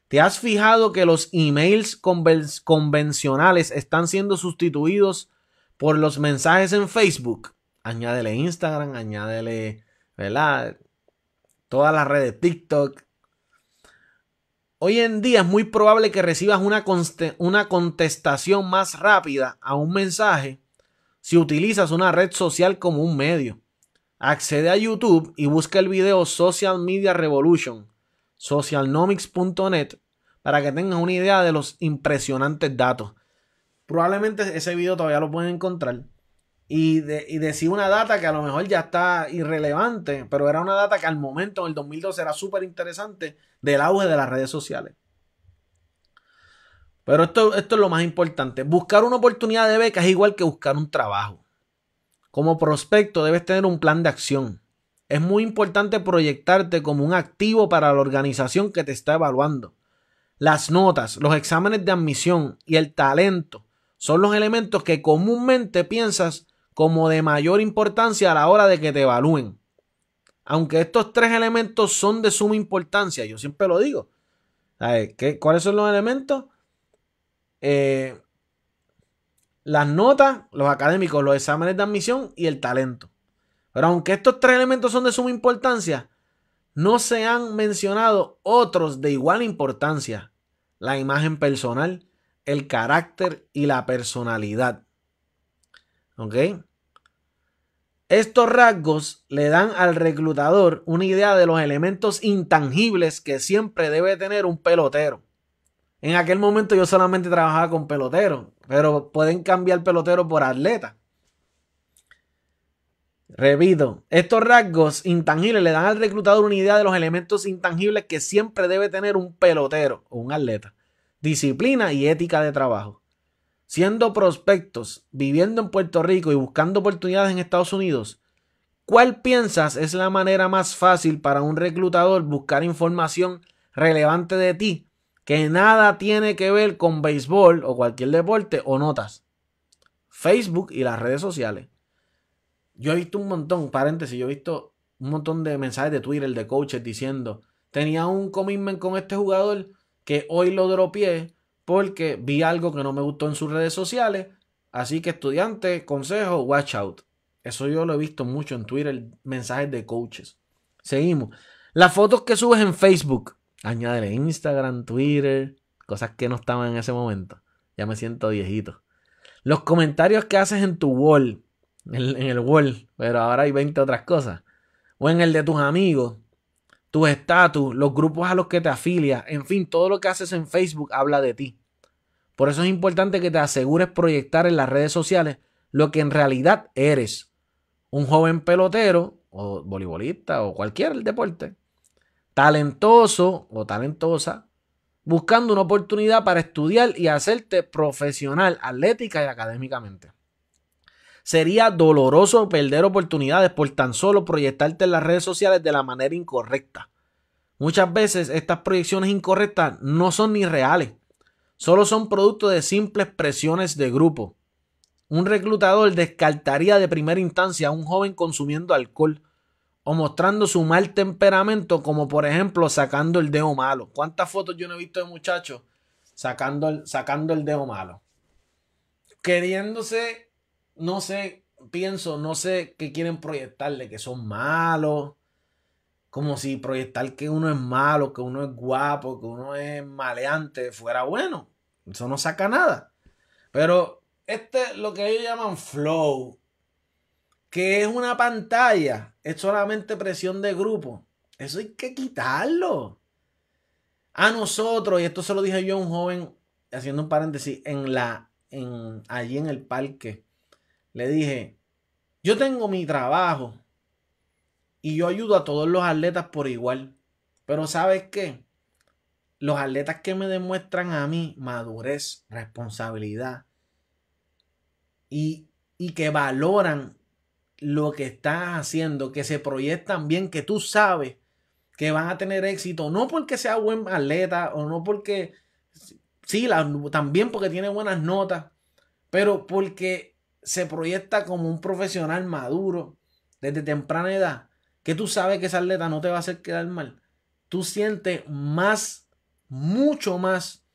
Speaker 1: ¿Te has fijado que los emails convencionales están siendo sustituidos por los mensajes en Facebook? Añádele Instagram, añádele, ¿verdad? Todas las redes, TikTok. Hoy en día es muy probable que recibas una contestación más rápida a un mensaje si utilizas una red social como un medio accede a YouTube y busca el video Social Media Revolution, socialnomics.net, para que tengas una idea de los impresionantes datos. Probablemente ese video todavía lo pueden encontrar. Y, de, una data que a lo mejor ya está irrelevante, pero era una data que al momento, en el 2012, era súper interesante del auge de las redes sociales. Pero esto, esto es lo más importante. Buscar una oportunidad de beca es igual que buscar un trabajo. Como prospecto debes tener un plan de acción. Es muy importante proyectarte como un activo para la organización que te está evaluando. Las notas, los exámenes de admisión y el talento son los elementos que comúnmente piensas como de mayor importancia a la hora de que te evalúen. Aunque estos tres elementos son de suma importancia, yo siempre lo digo. ¿Cuáles son los elementos? Eh, las notas, los académicos, los exámenes de admisión y el talento. Pero aunque estos tres elementos son de suma importancia, no se han mencionado otros de igual importancia. La imagen personal, el carácter y la personalidad. ¿Ok? Estos rasgos le dan al reclutador una idea de los elementos intangibles que siempre debe tener un pelotero. En aquel momento yo solamente trabajaba con pelotero, pero pueden cambiar pelotero por atleta. Repito, estos rasgos intangibles le dan al reclutador una idea de los elementos intangibles que siempre debe tener un pelotero o un atleta. Disciplina y ética de trabajo. Siendo prospectos, viviendo en Puerto Rico y buscando oportunidades en Estados Unidos, ¿cuál piensas es la manera más fácil para un reclutador buscar información relevante de ti que nada tiene que ver con béisbol o cualquier deporte o notas. Facebook y las redes sociales. Yo he visto un montón, paréntesis, yo he visto un montón de mensajes de Twitter de coaches diciendo, tenía un commitment con este jugador que hoy lo dropié porque vi algo que no me gustó en sus redes sociales. Así que estudiante, consejo, watch out. Eso yo lo he visto mucho en Twitter, mensajes de coaches. Seguimos. Las fotos que subes en Facebook Añádele Instagram, Twitter, cosas que no estaban en ese momento. Ya me siento viejito. Los comentarios que haces en tu wall, en, el wall, pero ahora hay 20 otras cosas. O en el de tus amigos, tus estatus, los grupos a los que te afilias, en fin, todo lo que haces en Facebook habla de ti. Por eso es importante que te asegures proyectar en las redes sociales lo que en realidad eres. Un joven pelotero o voleibolista o cualquier deporte talentoso o talentosa, buscando una oportunidad para estudiar y hacerte profesional, atlética y académicamente. Sería doloroso perder oportunidades por tan solo proyectarte en las redes sociales de la manera incorrecta. Muchas veces estas proyecciones incorrectas no son ni reales, solo son producto de simples presiones de grupo. Un reclutador descartaría de primera instancia a un joven consumiendo alcohol, o mostrando su mal temperamento, como por ejemplo sacando el dedo malo. ¿Cuántas fotos yo no he visto de muchachos sacando el, sacando el dedo malo? Queriéndose, no sé, pienso, no sé qué quieren proyectarle, que son malos, como si proyectar que uno es malo, que uno es guapo, que uno es maleante, fuera bueno. Eso no saca nada. Pero este, lo que ellos llaman flow, que es una pantalla, es solamente presión de grupo. Eso hay que quitarlo. A nosotros, y esto se lo dije yo a un joven, haciendo un paréntesis, en la, en, allí en el parque, le dije, yo tengo mi trabajo y yo ayudo a todos los atletas por igual. Pero ¿sabes qué? Los atletas que me demuestran a mí madurez, responsabilidad y, y que valoran lo que estás haciendo, que se proyectan bien, que tú sabes que vas a tener éxito, no porque sea buen atleta o no porque, sí, la, también porque tiene buenas notas, pero porque se proyecta como un profesional maduro desde temprana edad, que tú sabes que esa atleta no te va a hacer quedar mal, tú sientes más, mucho más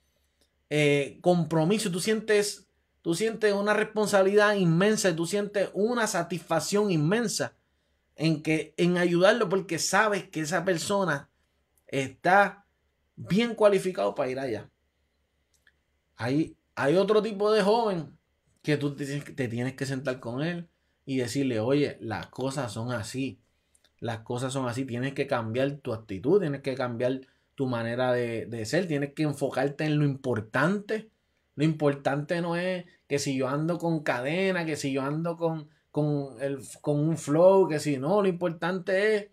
Speaker 1: eh, compromiso, tú sientes Tú sientes una responsabilidad inmensa y tú sientes una satisfacción inmensa en, que, en ayudarlo porque sabes que esa persona está bien cualificado para ir allá. Hay, hay otro tipo de joven que tú te, tienes que sentar con él y decirle, oye, las cosas son así, las cosas son así, tienes que cambiar tu actitud, tienes que cambiar tu manera de ser, tienes que enfocarte en lo importante. Lo importante no es que si yo ando con cadena, que si yo ando con, con, el, con un flow, que si no, lo importante es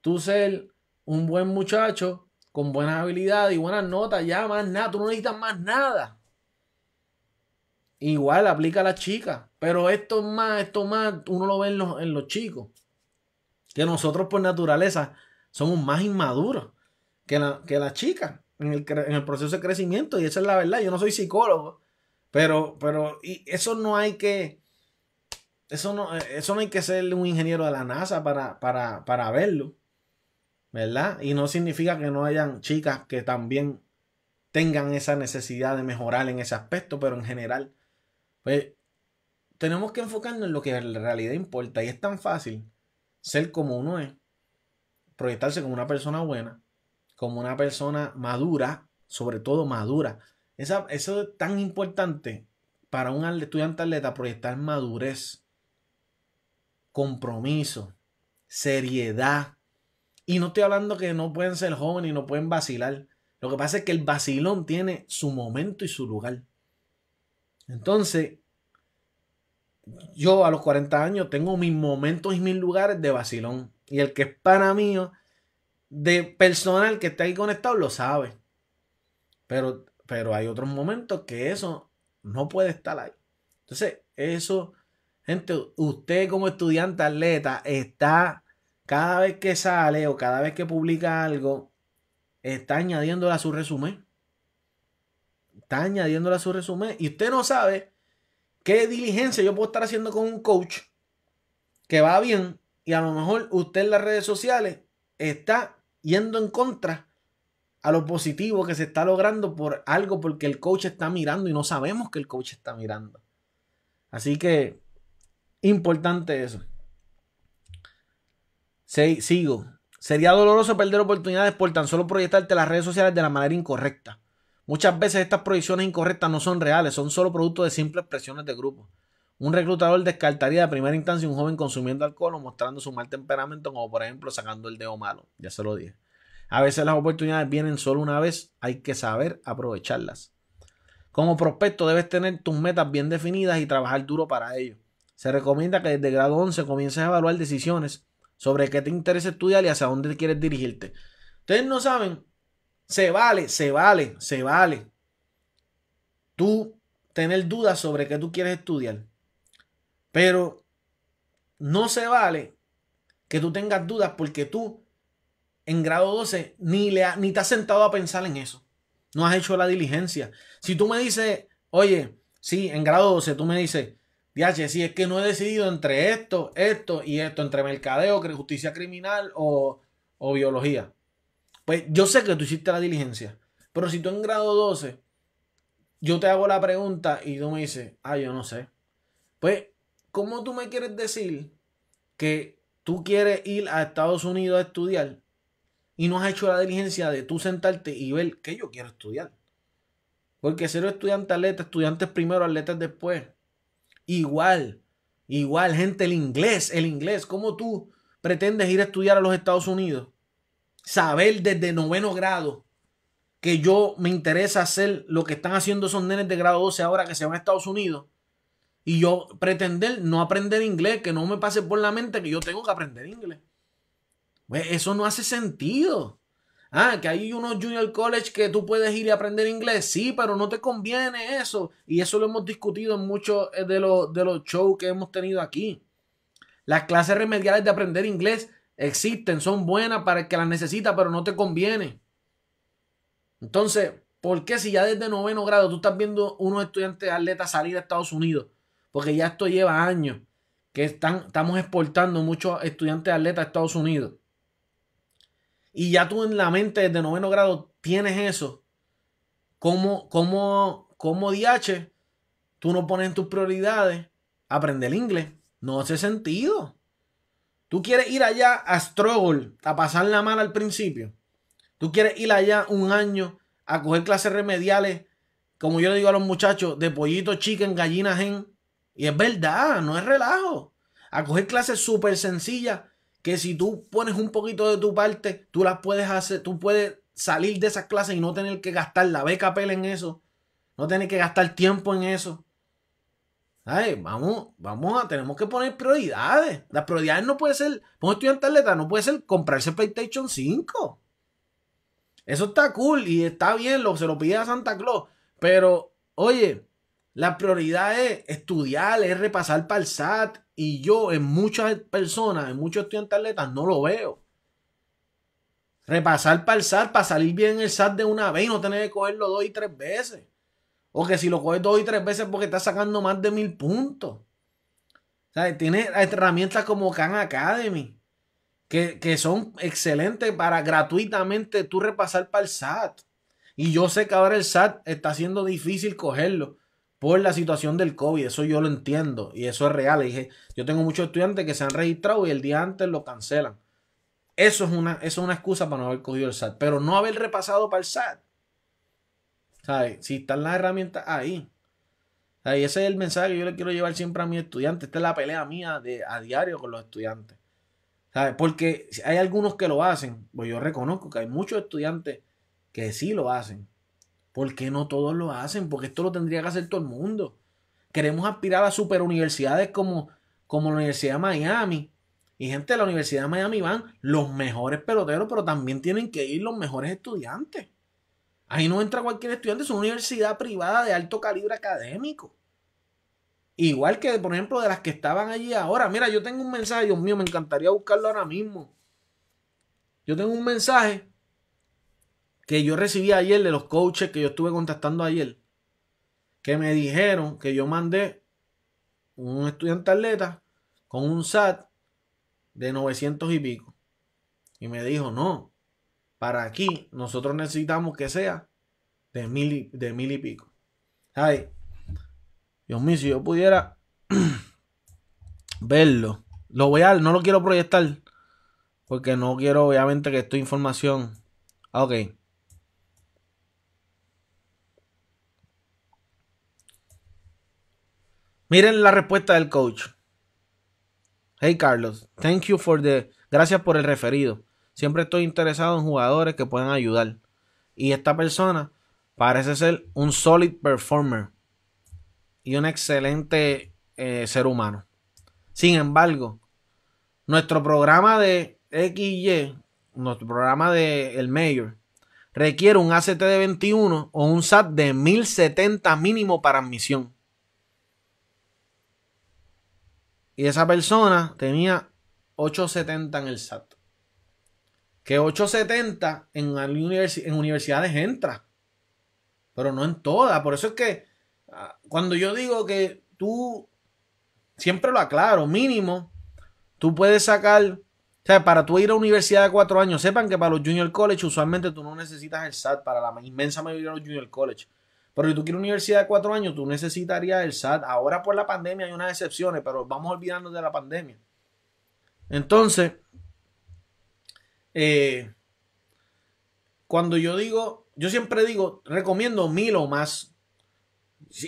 Speaker 1: tú ser un buen muchacho con buenas habilidades y buenas notas, ya más nada, tú no necesitas más nada. Igual aplica a las chicas, pero esto más, esto más, uno lo ve en los, en chicos, que nosotros por naturaleza somos más inmaduros que, que las chicas en el, en el proceso de crecimiento y esa es la verdad, yo no soy psicólogo, pero, pero, y eso no hay que. Eso no, eh, eso no hay que ser un ingeniero de la NASA para, para, para verlo. ¿Verdad? Y no significa que no hayan chicas que también tengan esa necesidad de mejorar en ese aspecto, pero en general, pues tenemos que enfocarnos en lo que en realidad importa. Y es tan fácil ser como uno es, proyectarse como una persona buena, como una persona madura, sobre todo madura, eso es tan importante para un estudiante atleta proyectar madurez, compromiso, seriedad. Y no estoy hablando que no pueden ser jóvenes y no pueden vacilar. Lo que pasa es que el vacilón tiene su momento y su lugar. Entonces, yo a los 40 años tengo mis momentos y mis lugares de vacilón. Y el que es para mí de personal que está ahí conectado, lo sabe. Pero pero hay otros momentos que eso no puede estar ahí. Entonces, eso, gente, usted como estudiante atleta está, cada vez que sale o cada vez que publica algo, está añadiendo a su resumen. Está añadiendo a su resumen. Y usted no sabe qué diligencia yo puedo estar haciendo con un coach que va bien y a lo mejor usted en las redes sociales está yendo en contra a lo positivo que se está logrando por algo porque el coach está mirando y no sabemos que el coach está mirando. Así que, importante eso. sigo. Sería doloroso perder oportunidades por tan solo proyectarte las redes sociales de la manera incorrecta. Muchas veces estas proyecciones incorrectas no son reales, son solo producto de simples presiones de grupo. Un reclutador descartaría de primera instancia un joven consumiendo alcohol o mostrando su mal temperamento, como por ejemplo sacando el dedo malo. Ya se lo dije. A veces las oportunidades vienen solo una vez, hay que saber aprovecharlas. Como prospecto debes tener tus metas bien definidas y trabajar duro para ello. Se recomienda que desde grado 11 comiences a evaluar decisiones sobre qué te interesa estudiar y hacia dónde quieres dirigirte. Ustedes no saben, se vale, se vale, se vale. Tú tener dudas sobre qué tú quieres estudiar. Pero no se vale que tú tengas dudas porque tú en grado 12 ni, le ni te has sentado a pensar en eso. No has hecho la diligencia. Si tú me dices, oye, sí, en grado 12 tú me dices, Diache, si es que no he decidido entre esto, esto y esto, entre mercadeo, justicia criminal o, o biología. Pues yo sé que tú hiciste la diligencia, pero si tú en grado 12 yo te hago la pregunta y tú me dices, ah, yo no sé. Pues, ¿cómo tú me quieres decir que tú quieres ir a Estados Unidos a estudiar y no has hecho la diligencia de tú sentarte y ver que yo quiero estudiar. Porque ser estudiante atleta, estudiantes primero, atletas después. Igual, igual, gente, el inglés, el inglés, ¿cómo tú pretendes ir a estudiar a los Estados Unidos? Saber desde noveno grado que yo me interesa hacer lo que están haciendo esos nenes de grado 12 ahora que se van a Estados Unidos. Y yo pretender no aprender inglés, que no me pase por la mente que yo tengo que aprender inglés. Pues, eso no hace sentido. Ah, que hay unos junior college que tú puedes ir y aprender inglés. Sí, pero no te conviene eso. Y eso lo hemos discutido en muchos eh, de los, de los shows que hemos tenido aquí. Las clases remediales de aprender inglés existen, son buenas para el que las necesita, pero no te conviene. Entonces, ¿por qué si ya desde noveno grado tú estás viendo unos estudiantes atletas salir a Estados Unidos? Porque ya esto lleva años que estamos exportando muchos estudiantes atletas a Estados Unidos y ya tú en la mente de noveno grado tienes eso, ¿cómo, cómo, cómo DH tú no pones en tus prioridades aprender inglés? No hace sentido. Tú quieres ir allá a struggle, a pasar la mala al principio. Tú quieres ir allá un año a coger clases remediales, como yo le digo a los muchachos, de pollito chicken, gallinas en. Y es verdad, no es relajo. A coger clases súper sencillas que si tú pones un poquito de tu parte, tú las puedes hacer, tú puedes salir de esas clases y no tener que gastar la beca PEL en eso, no tener que gastar tiempo en eso. ¿Sabes? Vamos, vamos a, tenemos que poner prioridades. Las prioridades no puede ser, un estudiante atleta, no puede ser comprarse PlayStation 5. Eso está cool y está bien, lo, se lo pide a Santa Claus. Pero, oye, la prioridad es estudiar, es repasar para el SAT. Y yo en muchas personas, en muchos estudiantes atletas, no lo veo. Repasar para el SAT, para salir bien el SAT de una vez y no tener que cogerlo dos y tres veces. O que si lo coges dos y tres veces porque estás sacando más de mil puntos. O sea, tiene herramientas como Khan Academy, que, que, son excelentes para gratuitamente tú repasar para el SAT. Y yo sé que ahora el SAT está siendo difícil cogerlo, por la situación del COVID. Eso yo lo entiendo y eso es real. dije, yo tengo muchos estudiantes que se han registrado y el día antes lo cancelan. Eso es una, es una excusa para no haber cogido el SAT, pero no haber repasado para el SAT. Si están las herramientas ahí. Ese es el mensaje que yo le quiero llevar siempre a mis estudiantes. Esta es la pelea mía de, a diario con los estudiantes. Porque hay algunos que lo hacen. Pues yo reconozco que hay muchos estudiantes que sí lo hacen. ¿Por qué no todos lo hacen? Porque esto lo tendría que hacer todo el mundo. Queremos aspirar a superuniversidades como, como la Universidad de Miami. Y gente de la Universidad de Miami van los mejores peloteros, pero también tienen que ir los mejores estudiantes. Ahí no entra cualquier estudiante, es una universidad privada de alto calibre académico. Igual que, por ejemplo, de las que estaban allí ahora. Mira, yo tengo un mensaje, Dios mío, me encantaría buscarlo ahora mismo. Yo tengo un mensaje que yo recibí ayer de los coaches que yo estuve contactando ayer, que me dijeron que yo mandé un estudiante atleta con un SAT de 900 y pico. Y me dijo, no, para aquí nosotros necesitamos que sea de mil y, de y pico. Ay, Dios mío, si yo pudiera verlo, lo voy a, no lo quiero proyectar, porque no quiero obviamente que esta información... Ah, ok. Miren la respuesta del coach. Hey Carlos, thank you for the. Gracias por el referido. Siempre estoy interesado en jugadores que puedan ayudar. Y esta persona parece ser un solid performer y un excelente eh, ser humano. Sin embargo, nuestro programa de XY, nuestro programa de el Mayor, requiere un ACT de 21 o un SAT de 1070 mínimo para admisión. Y esa persona tenía 870 en el SAT. Que 870 en, en universidades entra. Pero no en todas. Por eso es que ah, cuando yo digo que tú, siempre lo aclaro, mínimo, tú puedes sacar o sea, para tú ir a universidad de cuatro años, sepan que para los junior college usualmente tú no necesitas el SAT para la inmensa mayoría de los junior college. Pero si tú quieres una universidad de cuatro años, tú necesitarías el SAT. Ahora por la pandemia hay unas excepciones, pero vamos olvidándonos de la pandemia. Entonces, eh, cuando yo digo, yo siempre digo, recomiendo mil o más.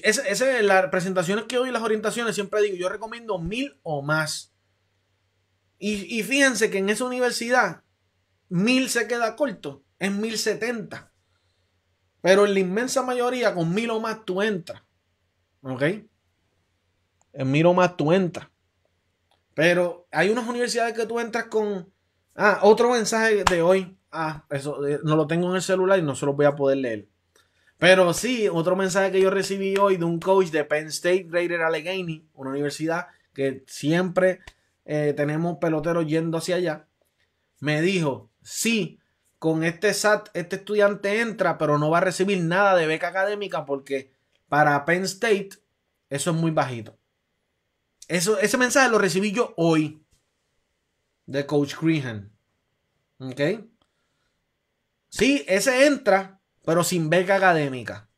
Speaker 1: Esa, es las presentaciones que doy, las orientaciones, siempre digo, yo recomiendo mil o más. Y, y fíjense que en esa universidad, mil se queda corto, es mil setenta. Pero en la inmensa mayoría, con mil o más tú entras. ¿Ok? En mil o más tú entras. Pero hay unas universidades que tú entras con. Ah, otro mensaje de hoy. Ah, eso eh, no lo tengo en el celular y no se lo voy a poder leer. Pero sí, otro mensaje que yo recibí hoy de un coach de Penn State Greater Allegheny, una universidad que siempre eh, tenemos peloteros yendo hacia allá, me dijo, sí, con este SAT, este estudiante entra, pero no va a recibir nada de beca académica porque para Penn State eso es muy bajito. Eso, ese mensaje lo recibí yo hoy de Coach Greenham. ¿Ok? Sí, ese entra, pero sin beca académica.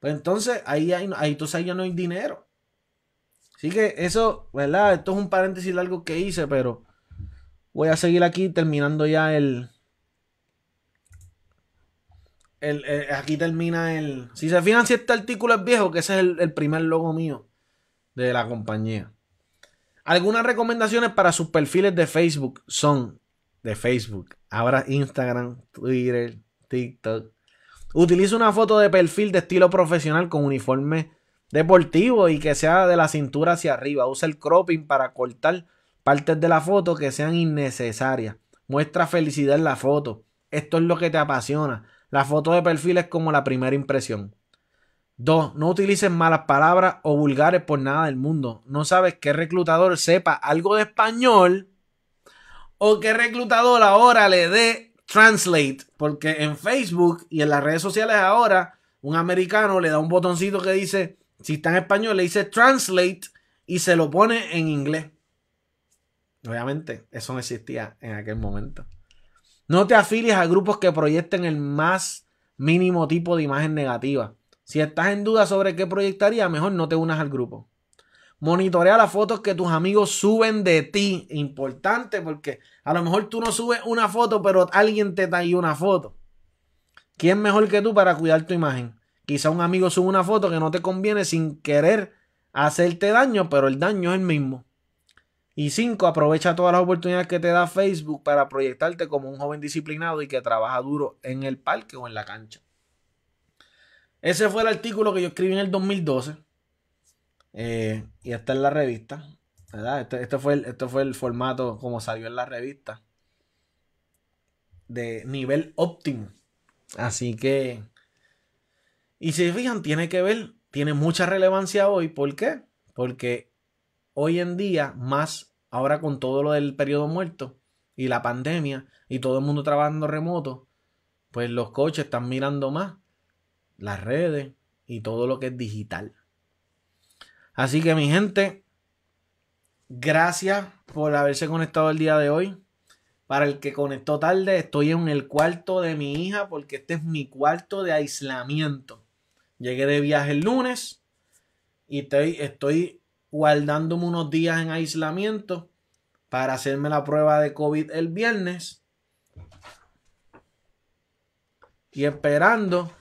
Speaker 1: Pues entonces ahí, entonces ahí ya no hay dinero. Así que eso, ¿verdad? Esto es un paréntesis largo que hice, pero voy a seguir aquí terminando ya el, el, eh, aquí termina el. Si se fijan si este artículo es viejo, que ese es el, el primer logo mío de la compañía. Algunas recomendaciones para sus perfiles de Facebook son de Facebook. Ahora Instagram, Twitter, TikTok. Utiliza una foto de perfil de estilo profesional con uniforme deportivo y que sea de la cintura hacia arriba. Usa el cropping para cortar partes de la foto que sean innecesarias. Muestra felicidad en la foto. Esto es lo que te apasiona. La foto de perfil es como la primera impresión. Dos, No utilicen malas palabras o vulgares por nada del mundo. No sabes qué reclutador sepa algo de español o qué reclutador ahora le dé translate. Porque en Facebook y en las redes sociales ahora, un americano le da un botoncito que dice, si está en español, le dice translate y se lo pone en inglés. Obviamente, eso no existía en aquel momento. No te afilies a grupos que proyecten el más mínimo tipo de imagen negativa. Si estás en duda sobre qué proyectaría, mejor no te unas al grupo. Monitorea las fotos que tus amigos suben de ti. Importante porque a lo mejor tú no subes una foto, pero alguien te da una foto. ¿Quién mejor que tú para cuidar tu imagen? Quizá un amigo sube una foto que no te conviene sin querer hacerte daño, pero el daño es el mismo. Y cinco, aprovecha todas las oportunidades que te da Facebook para proyectarte como un joven disciplinado y que trabaja duro en el parque o en la cancha. Ese fue el artículo que yo escribí en el 2012. Eh, y está en la revista. ¿verdad? Este, este fue el, este fue el formato como salió en la revista. De nivel óptimo. Así que. Y si fijan, tiene que ver, tiene mucha relevancia hoy. ¿Por qué? Porque hoy en día, más ahora con todo lo del periodo muerto y la pandemia y todo el mundo trabajando remoto, pues los coches están mirando más las redes y todo lo que es digital. Así que mi gente, gracias por haberse conectado el día de hoy. Para el que conectó tarde, estoy en el cuarto de mi hija porque este es mi cuarto de aislamiento. Llegué de viaje el lunes y estoy, estoy guardándome unos días en aislamiento para hacerme la prueba de COVID el viernes y esperando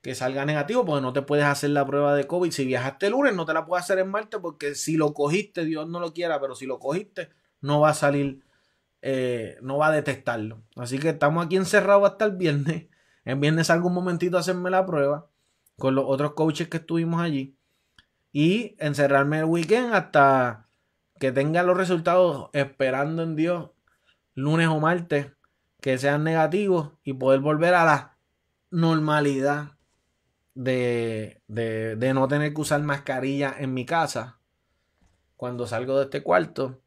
Speaker 1: que salga negativo, porque no te puedes hacer la prueba de COVID. Si viajaste el lunes, no te la puedes hacer en martes, porque si lo cogiste, Dios no lo quiera, pero si lo cogiste, no va a salir, eh, no va a detectarlo. Así que estamos aquí encerrados hasta el viernes. en viernes salgo un momentito a hacerme la prueba con los otros coaches que estuvimos allí y encerrarme el weekend hasta que tenga los resultados esperando en Dios lunes o martes que sean negativos y poder volver a la normalidad de, de, de, no tener que usar mascarilla en mi casa cuando salgo de este cuarto,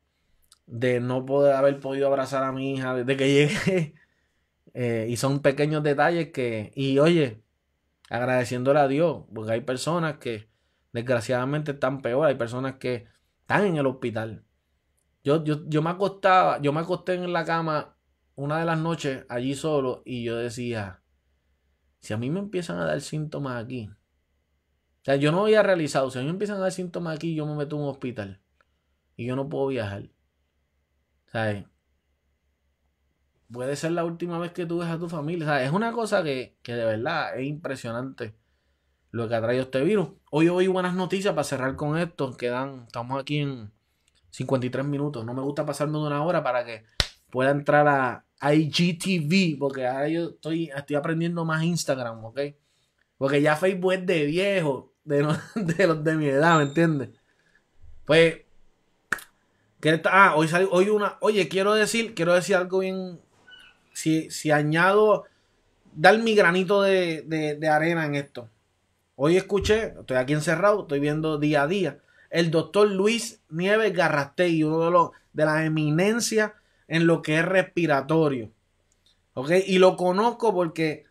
Speaker 1: de no poder haber podido abrazar a mi hija desde que llegué. Eh, y son pequeños detalles que, y oye, agradeciéndole a Dios, porque hay personas que Desgraciadamente están peor. Hay personas que están en el hospital. Yo, yo, yo me acostaba, yo me acosté en la cama una de las noches allí solo y yo decía, si a mí me empiezan a dar síntomas aquí, o sea, yo no había realizado, si a mí me empiezan a dar síntomas aquí, yo me meto en un hospital y yo no puedo viajar. ¿Sabes? Puede ser la última vez que tú ves a tu familia. sea Es una cosa que, que de verdad es impresionante lo que ha traído este virus. Hoy hoy buenas noticias para cerrar con esto. Quedan, estamos aquí en 53 minutos. No me gusta pasarme de una hora para que pueda entrar a IGTV, porque ahora yo estoy, estoy aprendiendo más Instagram, ¿ok? Porque ya Facebook es de viejo, de, de los de mi edad, ¿me entiendes? Pues, que ah, hoy salió, hoy una, oye, quiero decir, quiero decir algo bien, si, si añado, dar mi granito de arena en esto Hoy escuché, estoy aquí encerrado, estoy viendo día a día, el doctor Luis Nieves Garrastegui, uno de, los, de la eminencia en lo que es respiratorio. Y lo conozco porque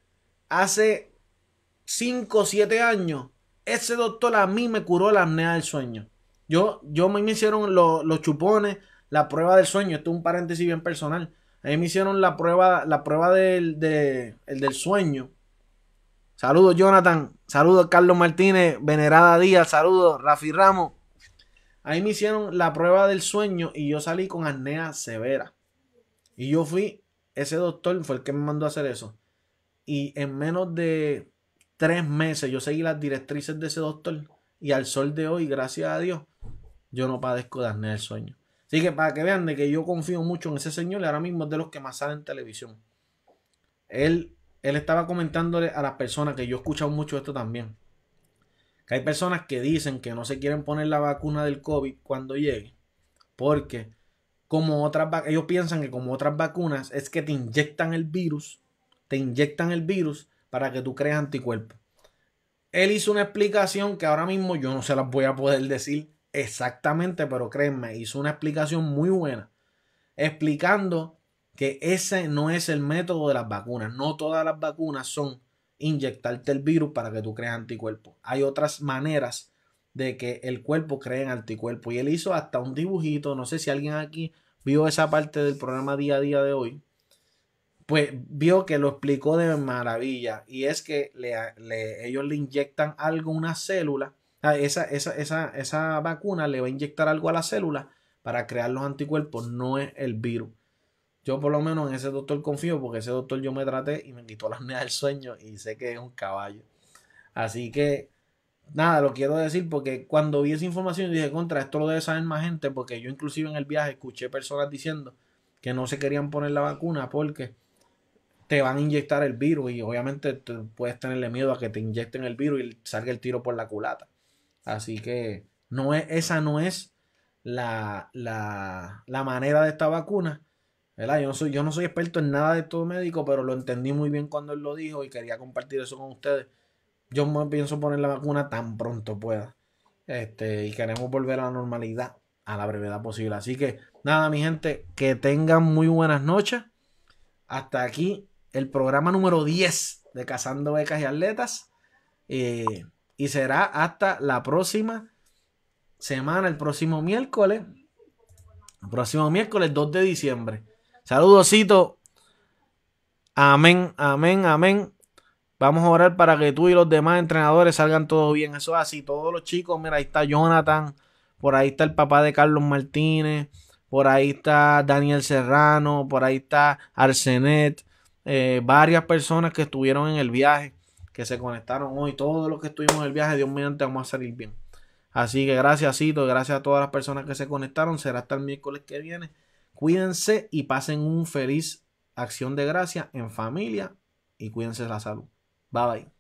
Speaker 1: hace 5 o 7 años, ese doctor a mí me curó la apnea del sueño. Yo, yo me hicieron los chupones, la prueba del sueño. Esto es un paréntesis bien personal. A mí me hicieron la prueba, la prueba del, de, del sueño. Saludos, Jonathan. Saludos, Carlos Martínez. Venerada Díaz. Saludos, Rafi Ramos. Ahí me hicieron la prueba del sueño y yo salí con apnea severa. Y yo fui, ese doctor fue el que me mandó a hacer eso. Y en menos de tres meses yo seguí las directrices de ese doctor. Y al sol de hoy, gracias a Dios, yo no padezco de apnea del sueño. Así que para que vean de que yo confío mucho en ese señor, y ahora mismo es de los que más salen en televisión. Él él estaba comentándole a las personas que yo he escuchado mucho esto también. Que hay personas que dicen que no se quieren poner la vacuna del COVID cuando llegue. Porque como otras ellos piensan que como otras vacunas es que te inyectan el virus, te inyectan el virus para que tú crees anticuerpo. Él hizo una explicación que ahora mismo yo no se las voy a poder decir exactamente, pero créanme, hizo una explicación muy buena explicando que ese no es el método de las vacunas. No todas las vacunas son inyectarte el virus para que tú crees anticuerpos. Hay otras maneras de que el cuerpo cree anticuerpos. Y él hizo hasta un dibujito, no sé si alguien aquí vio esa parte del programa día a día de hoy, pues vio que lo explicó de maravilla. Y es que le, ellos le inyectan algo a una célula. Ah, esa, esa, esa, esa vacuna le va a inyectar algo a la célula para crear los anticuerpos, no es el virus. Yo por lo menos en ese doctor confío porque ese doctor yo me traté y me quitó las neas del sueño y sé que es un caballo. Así que nada, lo quiero decir porque cuando vi esa información dije, contra, esto lo debe saber más gente porque yo inclusive en el viaje escuché personas diciendo que no se querían poner la vacuna porque te van a inyectar el virus y obviamente puedes tenerle miedo a que te inyecten el virus y salga el tiro por la culata. Así que no es, esa no es la, la, la manera de esta vacuna yo no, soy, experto en nada de todo médico, pero lo entendí muy bien cuando él lo dijo y quería compartir eso con ustedes. Yo me pienso poner la vacuna tan pronto pueda. Este, y queremos volver a la normalidad a la brevedad posible. Así que nada, mi gente, que tengan muy buenas noches. Hasta aquí el programa número 10 de Cazando Becas y Atletas. Eh, y será hasta la próxima semana, el próximo miércoles. El próximo miércoles 2 de diciembre. Saludosito. Amén, amén, amén. Vamos a orar para que tú y los demás entrenadores salgan todos bien. Eso es así. Todos los chicos, mira, ahí está Jonathan. Por ahí está el papá de Carlos Martínez. Por ahí está Daniel Serrano. Por ahí está Arsenet. Eh, varias personas que estuvieron en el viaje, que se conectaron hoy. Todos los que estuvimos en el viaje, Dios mediante, vamos a salir bien. Así que gracias, Cito. Gracias a todas las personas que se conectaron. Será hasta el miércoles que viene. Cuídense y pasen un feliz acción de gracia en familia y cuídense la salud. Bye bye.